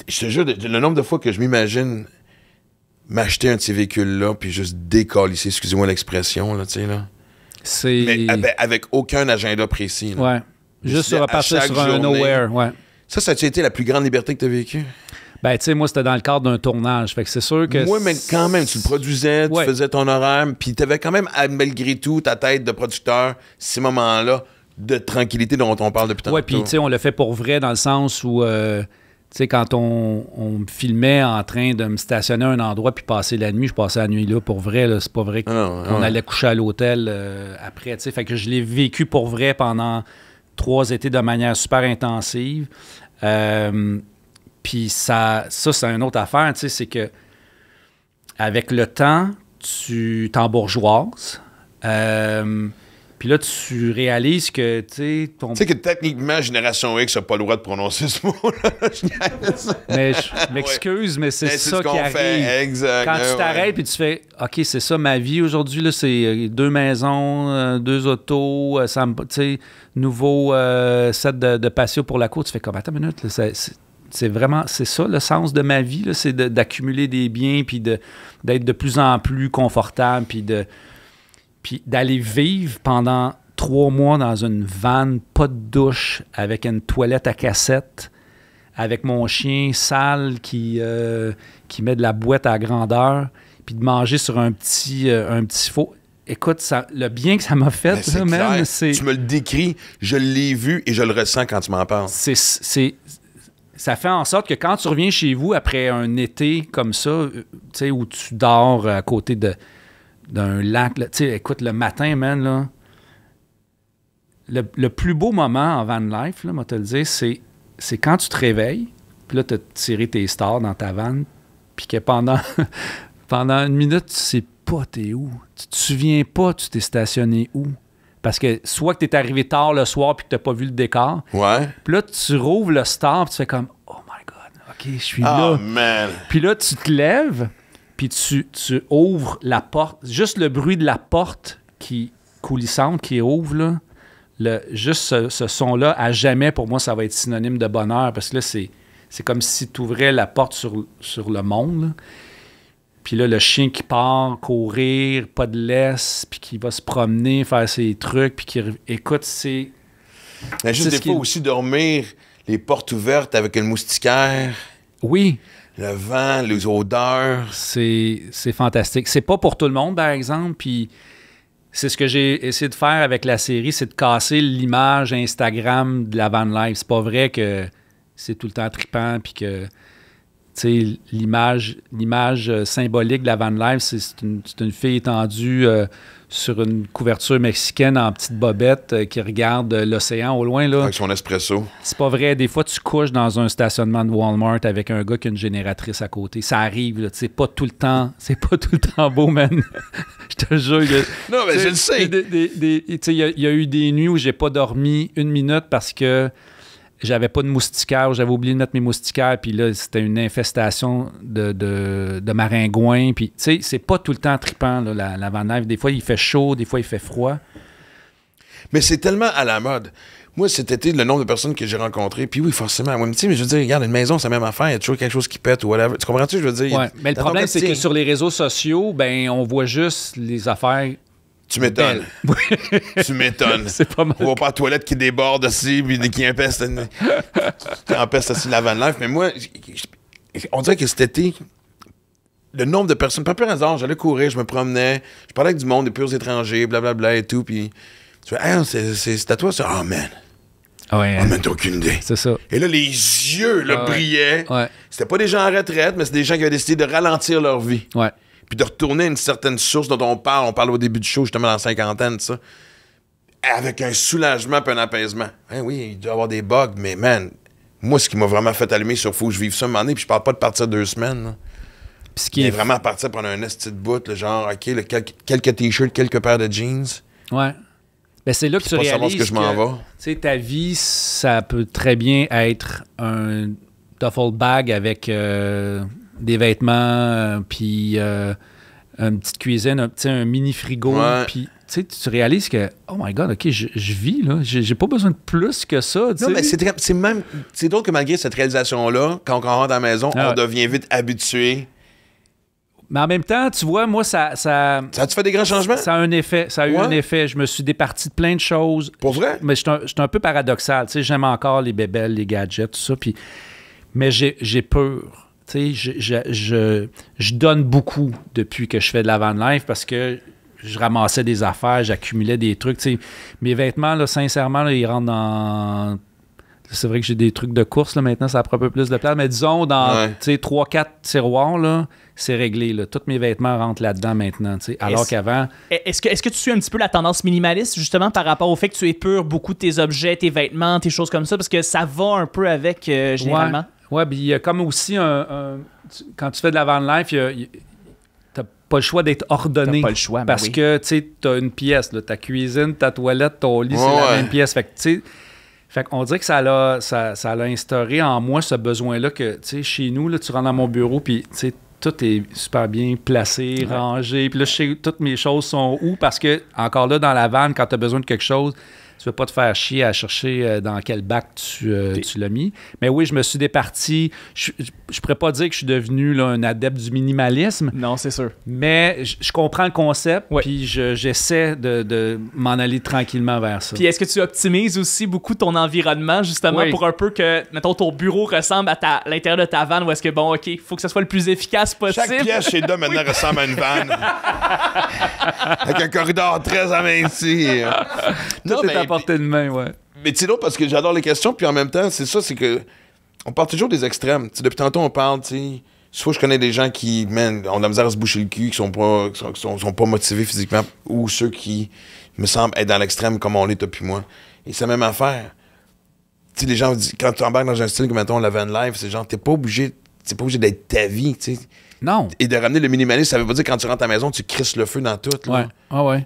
Je te jure, le nombre de fois que je m'imagine m'acheter un de ces véhicules-là, puis juste ici excusez-moi l'expression, là, tu sais, là. Mais avec, aucun agenda précis. Oui. Ouais. Juste sur, sur un nowhere. Ça, ça a été la plus grande liberté que tu as vécue? Ben, tu sais, moi, c'était dans le cadre d'un tournage. Fait que c'est sûr que. Oui, mais quand même, tu le produisais, tu faisais ton horaire, puis tu avais quand même, ah, malgré tout, ta tête de producteur, ces moments-là de tranquillité dont on parle depuis tantôt. Oui, puis, tu sais, on le fait pour vrai dans le sens où. Euh, sais, quand on, me filmait en train de me stationner à un endroit puis passer la nuit, je passais la nuit là pour vrai. C'est pas vrai qu'on allait coucher à l'hôtel euh, après, après. sais. Fait que je l'ai vécu pour vrai pendant trois étés de manière super intensive. Euh, puis ça, ça c'est une autre affaire. tu sais, C'est que avec le temps, tu t'embourgeoises. Euh, puis là, tu réalises que, tu sais, que techniquement, Génération X n'a pas le droit de prononcer ce mot-là. mais je m'excuse, mais c'est ça qui arrive. Quand tu t'arrêtes, puis tu fais, OK, c'est ça ma vie aujourd'hui, là, c'est euh, deux maisons, euh, deux autos, euh, nouveau set de, patio pour la cour. Tu fais comme, attends une minute, c'est vraiment, c'est ça le sens de ma vie, c'est d'accumuler des biens, puis d'être de plus en plus confortable, puis de puis d'aller vivre pendant trois mois dans une vanne, pas de douche, avec une toilette à cassette, avec mon chien sale qui, euh, qui met de la boîte à grandeur, puis de manger sur un petit, euh, un petit faux. Écoute, le bien que ça m'a fait, ça, même, c'est. Tu me le décris, je l'ai vu et je le ressens quand tu m'en parles. C'est, ça fait en sorte que quand tu reviens chez vous après un été comme ça, euh, tu sais, où tu dors à côté de, d'un lac. Tu sais, écoute, le matin, man, là, le, plus beau moment en van life, là, moi te le dire, c'est, c'est quand tu te réveilles, puis là, tu as tiré tes stars dans ta van, puis que pendant, pendant une minute, tu sais pas t'es où. Tu te souviens pas, tu t'es stationné où. Parce que soit que es arrivé tard le soir puis que t'as pas vu le décor. Ouais. Puis là, tu rouvres le star puis tu fais comme Oh my God, OK, je suis ah, là. Puis là, tu te lèves puis tu, ouvres la porte, juste le bruit de la porte qui coulissante, qui ouvre, le, juste ce, son-là, à jamais, pour moi, ça va être synonyme de bonheur, parce que là, c'est, comme si tu ouvrais la porte sur, le monde. Puis là, le chien qui part, courir, pas de laisse, puis qui va se promener, faire ses trucs, puis qui écoute, c'est... Juste des fois aussi dormir les portes ouvertes avec un moustiquaire. Oui le vent, les odeurs. C'est, fantastique. C'est pas pour tout le monde, par exemple, puis c'est ce que j'ai essayé de faire avec la série, c'est de casser l'image Instagram de la van life. C'est pas vrai que c'est tout le temps tripant, puis que l'image, l'image euh, symbolique de la van life, c'est une, fille étendue euh, sur une couverture mexicaine en petite bobette euh, qui regarde l'océan au loin. Là. Avec son espresso. C'est pas vrai. Des fois, tu couches dans un stationnement de Walmart avec un gars qui a une génératrice à côté. Ça arrive. C'est pas tout le temps. C'est pas tout le temps beau, man. je te jure. non, mais je le sais. Il y, y, a eu des nuits où j'ai pas dormi une minute parce que j'avais pas de moustiquaire, j'avais oublié de mettre mes moustiquaires, puis là, c'était une infestation de, de, maringouins. Puis, tu sais, c'est pas tout le temps tripant, là, la, la Des fois, il fait chaud, des fois, il fait froid. Mais c'est tellement à la mode. Moi, c'était été, le nombre de personnes que j'ai rencontrées, puis oui, forcément, moi, mais je veux dire, regarde, une maison, c'est la même affaire, il y a toujours quelque chose qui pète ou whatever. Tu comprends-tu? Je veux dire. mais le problème, c'est que sur les réseaux sociaux, ben, on voit juste les affaires tu m'étonnes. tu m'étonnes. C'est pas mal. On voit pas la toilette qui déborde aussi, puis qui empeste, aussi la van life. Mais moi, on dirait que cet été, le nombre de personnes, pas par hasard, j'allais courir, je me promenais, je parlais avec du monde, des purs étrangers, blablabla et tout, puis tu fais, c'est à toi ça? Oh man. Ah ouais, ah, hein. t'as aucune idée. C'est ça. Et là, les yeux là, brillaient. Ouais. C'était pas des gens en retraite, mais c'était des gens qui avaient décidé de ralentir leur vie. Ouais puis de retourner une certaine source dont on parle, on parle au début du show, justement dans la cinquantaine, ça, avec un soulagement puis un apaisement. Hein, oui, il doit y avoir des bugs, mais man, moi, ce qui m'a vraiment fait allumer sur Faut que je vive ça un moment puis je parle pas de partir deux semaines. est... vraiment partir prendre un esti de bout, le genre, OK, quelques t-shirts, quelques paires de jeans. Ouais. mais c'est là que tu réalises que, je m'en ta vie, ça peut très bien être un duffel bag avec euh, des vêtements, euh, puis euh, une petite cuisine, un, un mini frigo. Puis tu réalises que, oh my god, ok, je, vis, là. J'ai pas besoin de plus que ça. Non, mais c'est même. C'est drôle que malgré cette réalisation-là, quand on rentre à la maison, ah on devient vite habitué. Mais en même temps, tu vois, moi, ça. Ça, ça tu fait des grands changements? Ça a un effet. Ça a eu un effet. Je me suis départi de plein de choses. Pour vrai? Mais je suis un, peu paradoxal. Tu sais, j'aime encore les bébelles, les gadgets, tout ça. mais j'ai peur tu je, je, donne beaucoup depuis que je fais de la van life parce que je ramassais des affaires, j'accumulais des trucs. mes vêtements, là, sincèrement, ils rentrent dans. C'est vrai que j'ai des trucs de course là, maintenant, ça prend un peu plus de place. Mais disons, dans 3-4 tiroirs, c'est réglé. Tous mes vêtements rentrent là-dedans maintenant. Alors qu'avant. Est-ce que, est que tu suis un petit peu la tendance minimaliste, justement, par rapport au fait que tu épures beaucoup de tes objets, tes vêtements, tes choses comme ça, parce que ça va un peu avec, euh, généralement? Oui, puis il y a comme aussi un, Quand tu fais de la van life, tu n'as pas le choix d'être ordonné. pas le choix, mais ben Parce que, tu sais, une pièce, ta cuisine, ta toilette, ton lit, c'est la même pièce. Fait que, fait qu'on dirait que ça l'a, ça, ça instauré en moi ce besoin-là que, tu sais, chez nous, là, tu rentres dans mon bureau, puis, tu sais, tout est super bien placé, rangé. Puis là, je toutes mes choses sont où parce que, encore là, dans la van, quand tu as besoin de quelque chose, tu veux pas te faire chier à chercher euh, dans quel bac tu, euh, tu l'as mis. Mais oui, je me suis départi. Je, je pourrais pas dire que je suis devenu un adepte du minimalisme. Non, c'est sûr. Mais je, comprends le concept, ouais. puis j'essaie de, m'en aller tranquillement vers ça. Puis est-ce que tu optimises aussi beaucoup ton environnement, justement, pour un peu que, mettons, ton bureau ressemble à, l'intérieur de ta vanne, ou est-ce que, bon, OK, il faut que ça soit le plus efficace possible. Chaque pièce chez deux maintenant ressemble à une vanne. Avec un corridor très aminci. Mais tu sais, parce que j'adore les questions, puis en même temps, c'est ça, c'est que on parle toujours des extrêmes. depuis tantôt, on parle, tu Soit je connais des gens qui, man, ont de la misère à se boucher le cul, qui sont pas, qui sont, pas motivés physiquement, ou ceux qui me semblent être dans l'extrême comme on est depuis moi. Et c'est la même affaire. Tu sais, les gens, quand tu embarques dans un style comme, on la van live c'est genre, t'es pas obligé, pas obligé d'être ta vie, tu sais. Non. Et de ramener le minimalisme, ça veut pas dire que quand tu rentres à la maison, tu crisses le feu dans tout. Ouais. Ah ouais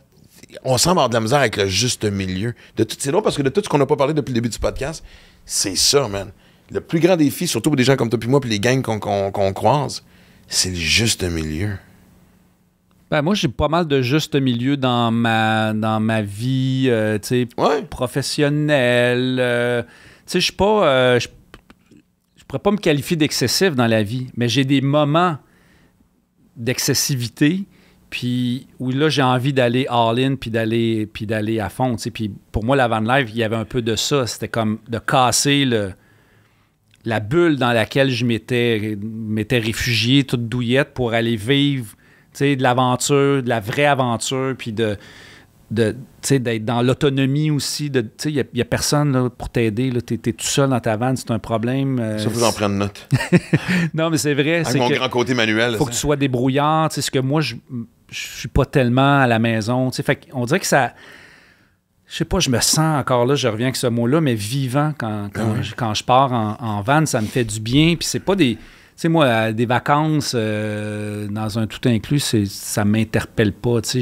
on semble avoir de la misère avec le juste milieu. De tout, c'est drôle parce que de tout ce qu'on n'a pas parlé depuis le début du podcast, c'est ça, man. Le plus grand défi, surtout pour des gens comme toi puis moi, puis les gangs qu'on, croise, c'est le juste milieu. Ben, moi, j'ai pas mal de juste milieu dans ma, dans ma vie euh, professionnelle. Euh, je ne suis pas. Euh, je pourrais pas me qualifier d'excessif dans la vie, mais j'ai des moments d'excessivité puis où là, j'ai envie d'aller all-in, puis d'aller, puis d'aller à fond. sais. Puis pour moi, la Van Live, il y avait un peu de ça. C'était comme de casser le, la bulle dans laquelle je m'étais, réfugié, toute douillette, pour aller vivre de l'aventure, de la vraie aventure, puis de, de d'être dans l'autonomie aussi. De, il n'y a, personne pour t'aider. Tu es, tout seul dans ta van, c'est un problème. Euh, ça, vous en prenez note. non, mais c'est vrai. Avec mon grand côté manuel. Il faut que tu sois débrouillard. Ce que moi, je je suis pas tellement à la maison. Fait on dirait que ça. Je sais pas, je me sens encore là, je reviens avec ce mot-là, mais vivant quand, quand, ben je, pars en, en, van, ça me fait du bien. Puis c'est pas des. Tu sais, moi, des vacances euh, dans un tout inclus, ça m'interpelle pas. Tu sais,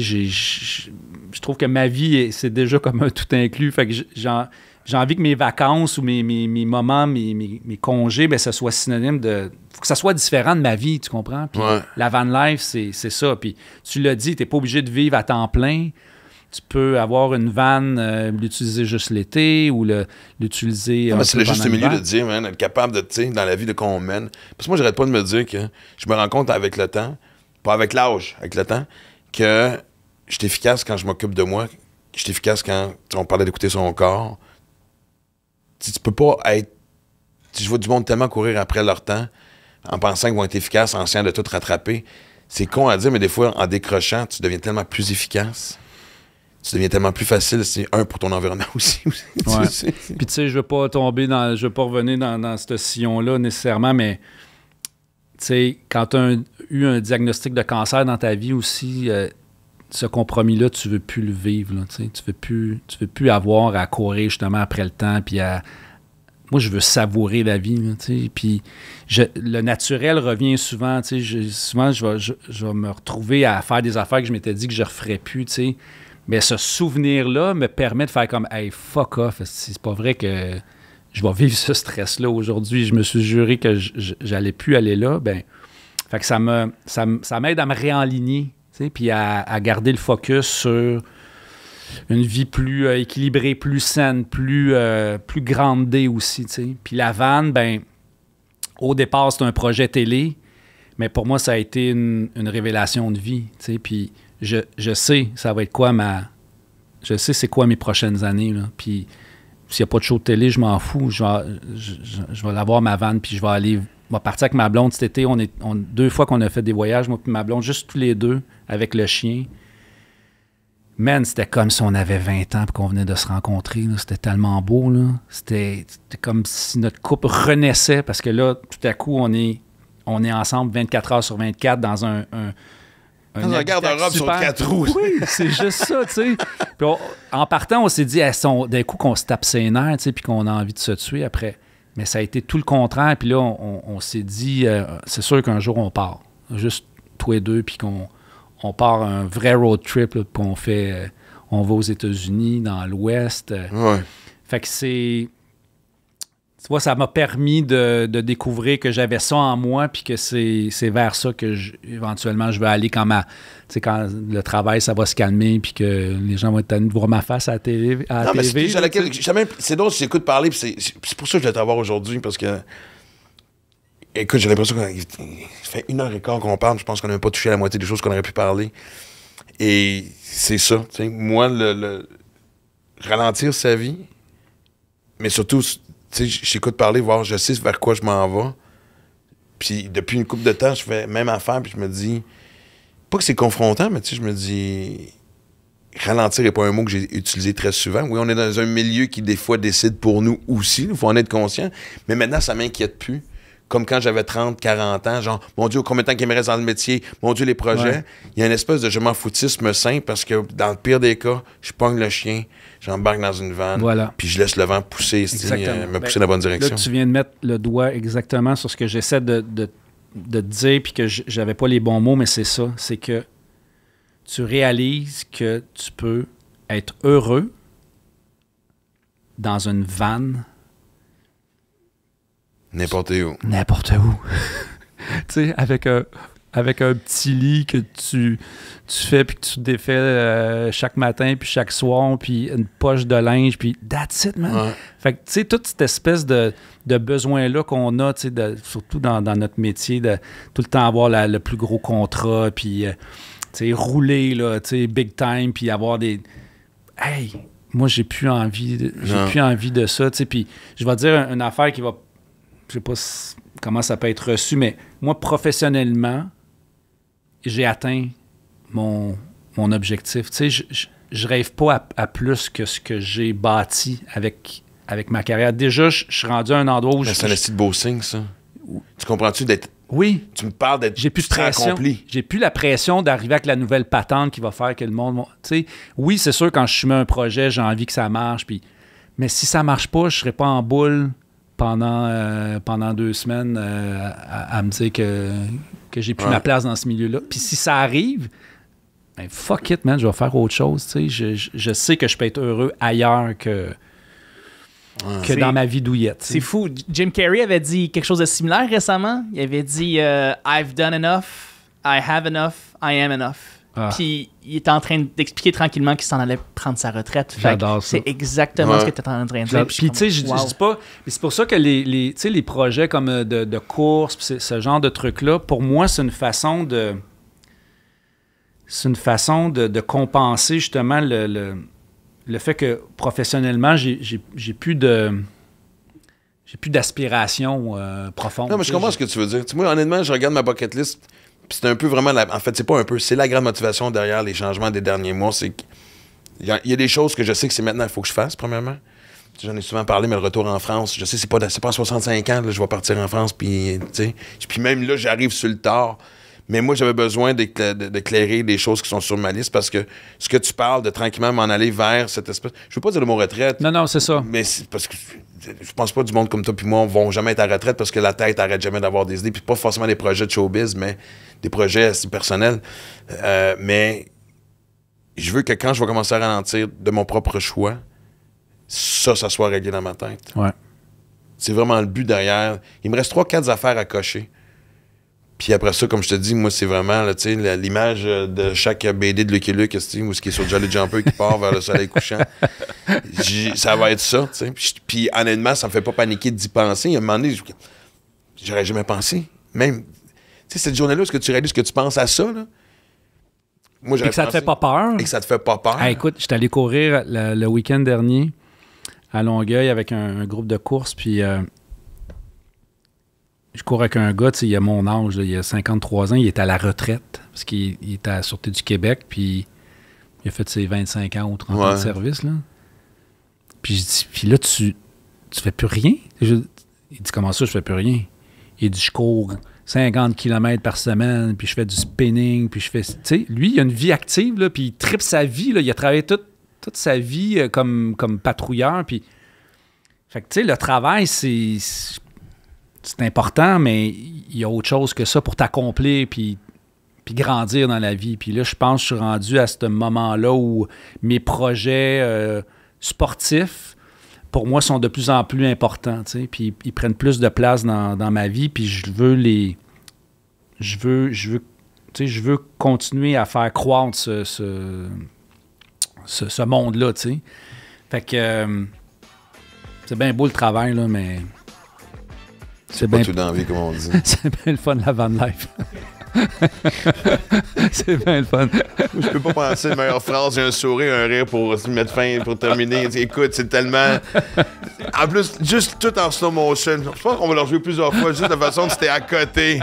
je trouve que ma vie, c'est déjà comme un tout inclus. Fait que j'ai envie que mes vacances ou mes, moments, mes, mes congés, ben, ce soit synonyme de. faut que ça soit différent de ma vie, tu comprends? Puis la van life, c'est ça. Puis tu l'as dit, tu n'es pas obligé de vivre à temps plein. Tu peux avoir une van, euh, l'utiliser juste l'été ou l'utiliser. c'est le juste milieu de dire, être capable de, tu dans la vie de qu'on mène. Parce que moi, j'arrête pas de me dire que je me rends compte avec le temps, pas avec l'âge, avec le temps, que je suis efficace quand je m'occupe de moi, je suis efficace quand on parlait d'écouter son corps, tu, tu peux pas être. Je vois du monde tellement courir après leur temps en pensant qu'ils vont être efficaces, en essayant de tout rattraper. C'est con à dire, mais des fois, en décrochant, tu deviens tellement plus efficace. Tu deviens tellement plus facile. C'est un pour ton environnement aussi. Puis tu sais, je veux pas tomber dans. Je veux pas revenir dans, dans ce sillon-là nécessairement, mais tu sais, quand tu as eu un diagnostic de cancer dans ta vie aussi, euh, ce compromis-là, tu veux plus le vivre. tu veux plus, veux plus avoir à courir justement après le temps, puis moi, je veux savourer la vie. puis le naturel revient souvent. souvent, je vais, me retrouver à faire des affaires que je m'étais dit que je ne referais plus. Mais ce souvenir-là me permet de faire comme Hey, fuck off. C'est pas vrai que je vais vivre ce stress-là aujourd'hui. Je me suis juré que j'allais plus aller là. Ben, fait que ça me ça, ça m'aide à me réaligner puis à, garder le focus sur une vie plus euh, équilibrée, plus saine, plus, euh, grandée aussi. Puis la vanne, ben, au départ, c'est un projet télé, mais pour moi, ça a été une, révélation de vie. Puis je, sais, ça va être quoi ma. Je sais, c'est quoi mes prochaines années. Puis s'il n'y a pas de show de télé, je m'en fous. Je vais, je, je vais l'avoir ma vanne, puis je vais aller va parti avec ma blonde cet été. On est, deux fois qu'on a fait des voyages, moi et ma blonde, juste tous les deux, avec le chien. Man, c'était comme si on avait 20 ans et qu'on venait de se rencontrer. C'était tellement beau. C'était comme si notre couple renaissait parce que là, tout à coup, on est, on est ensemble 24 heures sur 24 dans un. garde-robe sur quatre roues. Oui, c'est juste ça, tu sais. en partant, on s'est dit, d'un coup, qu'on se tape ses nerfs, tu sais, puis qu'on a envie de se tuer après. Mais ça a été tout le contraire. Puis là, on, s'est dit, euh, c'est sûr qu'un jour, on part. Juste tous et deux, puis qu'on on part un vrai road trip, qu'on fait. Euh, on va aux États-Unis, dans l'Ouest. Euh. Ouais. Fait que c'est tu vois, ça m'a permis de, découvrir que j'avais ça en moi, puis que c'est vers ça que éventuellement je vais aller quand, ma, quand le travail, ça va se calmer, puis que les gens vont être tannés de voir ma face à la télé. À non, mais c'est d'autres, j'écoute parler, puis c'est pour ça que je vais t'avoir aujourd'hui, parce que. Écoute, j'ai l'impression ça fait une heure et quart qu'on parle, je pense qu'on n'a même pas touché à la moitié des choses qu'on aurait pu parler. Et c'est ça, tu sais. Moi, le, ralentir sa vie, mais surtout tu sais, j'écoute parler, voir, je sais vers quoi je m'en vais. Puis depuis une couple de temps, je fais même affaire, puis je me dis, pas que c'est confrontant, mais tu sais, je me dis, ralentir n'est pas un mot que j'ai utilisé très souvent. Oui, on est dans un milieu qui, des fois, décide pour nous aussi, il faut en être conscient, mais maintenant, ça m'inquiète plus. Comme quand j'avais 30, 40 ans, genre, mon Dieu, combien de temps qu'il me reste dans le métier, mon Dieu, les projets. Il y a une espèce de je m'en foutisme sain parce que, dans le pire des cas, je pogne le chien, j'embarque dans une vanne, puis je laisse le vent pousser, euh, me pousser ben, dans la bonne direction. Là, tu viens de mettre le doigt exactement sur ce que j'essaie de, de, dire, puis que j'avais pas les bons mots, mais c'est ça, c'est que tu réalises que tu peux être heureux dans une vanne. N'importe où. N'importe où. tu sais, avec un avec un petit lit que tu, fais puis que tu défais euh, chaque matin puis chaque soir puis une poche de linge puis that's it man. Fait que tu sais toute cette espèce de, de besoin là qu'on a tu sais surtout dans, notre métier de tout le temps avoir le plus gros contrat puis euh, tu sais rouler là tu sais big time puis avoir des hey moi j'ai plus envie j'ai plus envie de ça tu sais puis je vais dire une affaire qui va je sais pas comment ça peut être reçu mais moi professionnellement j'ai atteint mon, mon objectif. Tu sais, je, rêve pas à, plus que ce que j'ai bâti avec, avec ma carrière. Déjà, je suis rendu à un endroit où ben, C'est un petit beau signe, ça. Tu comprends-tu d'être oui. Tu me parles d'être J'ai plus J'ai plus la pression d'arriver avec la nouvelle patente qui va faire que le monde. sais, oui, c'est sûr, quand je mets un projet, j'ai envie que ça marche. Puis... Mais si ça marche pas, je serai pas en boule pendant, euh, pendant deux semaines euh, à, me dire que, j'ai plus ma place dans ce milieu-là. Puis si ça arrive, ben fuck it, man, je vais faire autre chose. je, sais que je peux être heureux ailleurs que, que dans ma vie douillette. C'est fou. Jim Carrey avait dit quelque chose de similaire récemment. Il avait dit euh, I've done enough, I have enough, I am enough. Ah. il était en train d'expliquer tranquillement qu'il s'en allait prendre sa retraite. J'adore ça. C'est exactement ce que tu en train de dire. Puis, tu sais, je dis pas. c'est pour ça que les, les, projets comme euh, de, course, ce genre de trucs-là, pour moi, c'est une façon de. C'est une façon de, compenser justement le, le, fait que professionnellement, j'ai plus de. J'ai plus d'aspiration euh, profonde. Non, mais je comprends ce que tu veux dire. moi, honnêtement, je regarde ma bucket list c'est un peu vraiment. La, en fait, c'est pas un peu. C'est la grande motivation derrière les changements des derniers mois. C'est qu'il y, a des choses que je sais que c'est maintenant qu'il faut que je fasse, premièrement. J'en ai souvent parlé, mais le retour en France, je sais, c'est pas, pas 65 ans, là, je vais partir en France, puis, puis même là, j'arrive sur le tard. Mais moi, j'avais besoin d'éclairer des choses qui sont sur ma liste parce que ce que tu parles de tranquillement m'en aller vers cette espèce. Je veux pas dire le mot retraite. Non, non, c'est ça. Mais parce que je pense pas du monde comme toi puis moi, on vont jamais être à retraite parce que la tête arrête jamais d'avoir des idées. Puis pas forcément des projets de showbiz, mais des projets assez personnels. Euh, mais je veux que quand je vais commencer à ralentir de mon propre choix, ça, ça soit réglé dans ma tête. Ouais. C'est vraiment le but derrière. Il me reste trois, quatre affaires à cocher. Puis après ça, comme je te dis, moi, c'est vraiment l'image euh, de chaque BD de Lucky Luke, où ce qui est sur Jolly Jumper qui part vers le soleil couchant. ça va être ça. T'sais. Puis, puis honnêtement, ça me fait pas paniquer d'y penser. À un moment donné, j'aurais jamais pensé. Même, tu sais, cette journée-là, est-ce que tu réalises que tu penses à ça? Là? Moi, et que ça te fait pas peur. Et que ça te fait pas peur. écoute, j'étais allé courir le, week-end dernier à Longueuil avec un, groupe de course, puis euh, je cours avec un gars, il a mon âge, il a 53 ans, il est à la retraite parce qu'il est à la Sûreté du Québec, puis il a fait ses 25 ans ou 30 ans de service. Là. Puis je dis, puis là, tu, tu fais plus rien? il dit, comment ça, je fais plus rien? Il dit, je cours 50 km par semaine, puis je fais du spinning, puis je fais. Tu sais, lui, il a une vie active, là, puis il tripe sa vie, là, il a travaillé toute, sa vie euh, comme, comme patrouilleur, puis. Fait que, tu sais, le travail, c'est c'est important, mais il y a autre chose que ça pour t'accomplir puis, puis grandir dans la vie. Puis là, je pense que je suis rendu à ce moment-là où mes projets euh, sportifs, pour moi, sont de plus en plus importants. puis ils prennent plus de place dans, ma vie. Puis je veux les. Je veux. Je veux je veux continuer à faire croître ce, ce, monde-là, Fait que... Euh, c'est bien beau le travail, là, mais... C'est bien. Tout dans la vie, comme on dit. c'est bien le fun, la van life. c'est bien le fun. Je peux pas penser de meilleure phrase, j'ai un sourire, un rire pour mettre fin, pour terminer. Écoute, c'est tellement. En plus, juste tout en slow motion. Je pense qu'on va leur jouer plusieurs fois, juste de façon que c'était à côté.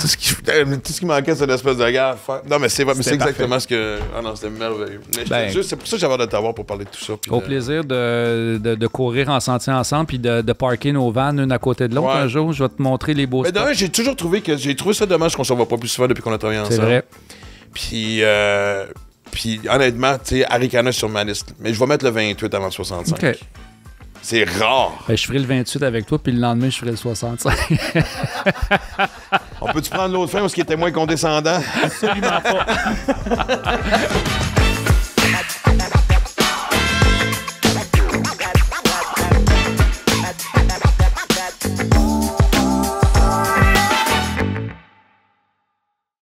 tout ce qui, euh, tout manquait, c'est l'espèce de gaffe. Non, mais c'est exactement ce que. Ah non, c'était merveilleux. Ben, c'est pour ça que j'avais hâte de t'avoir pour parler de tout ça. Au plaisir de, courir en sentier ensemble puis de, parker nos vannes une à côté de l'autre un jour. Je vais te montrer les beaux. Mais j'ai toujours trouvé que j'ai trouvé ça dommage qu'on s'en voit pas plus souvent depuis qu'on a travaillé ensemble. C'est vrai. Puis, euh, puis honnêtement, tu sais, Aricana sur ma liste. Mais je vais mettre le 28 avant le 65. C'est rare. Ben, je ferai le 28 avec toi, puis le lendemain, je ferai le 65. On peut-tu prendre l'autre fin parce qu'il était moins condescendant? Absolument pas.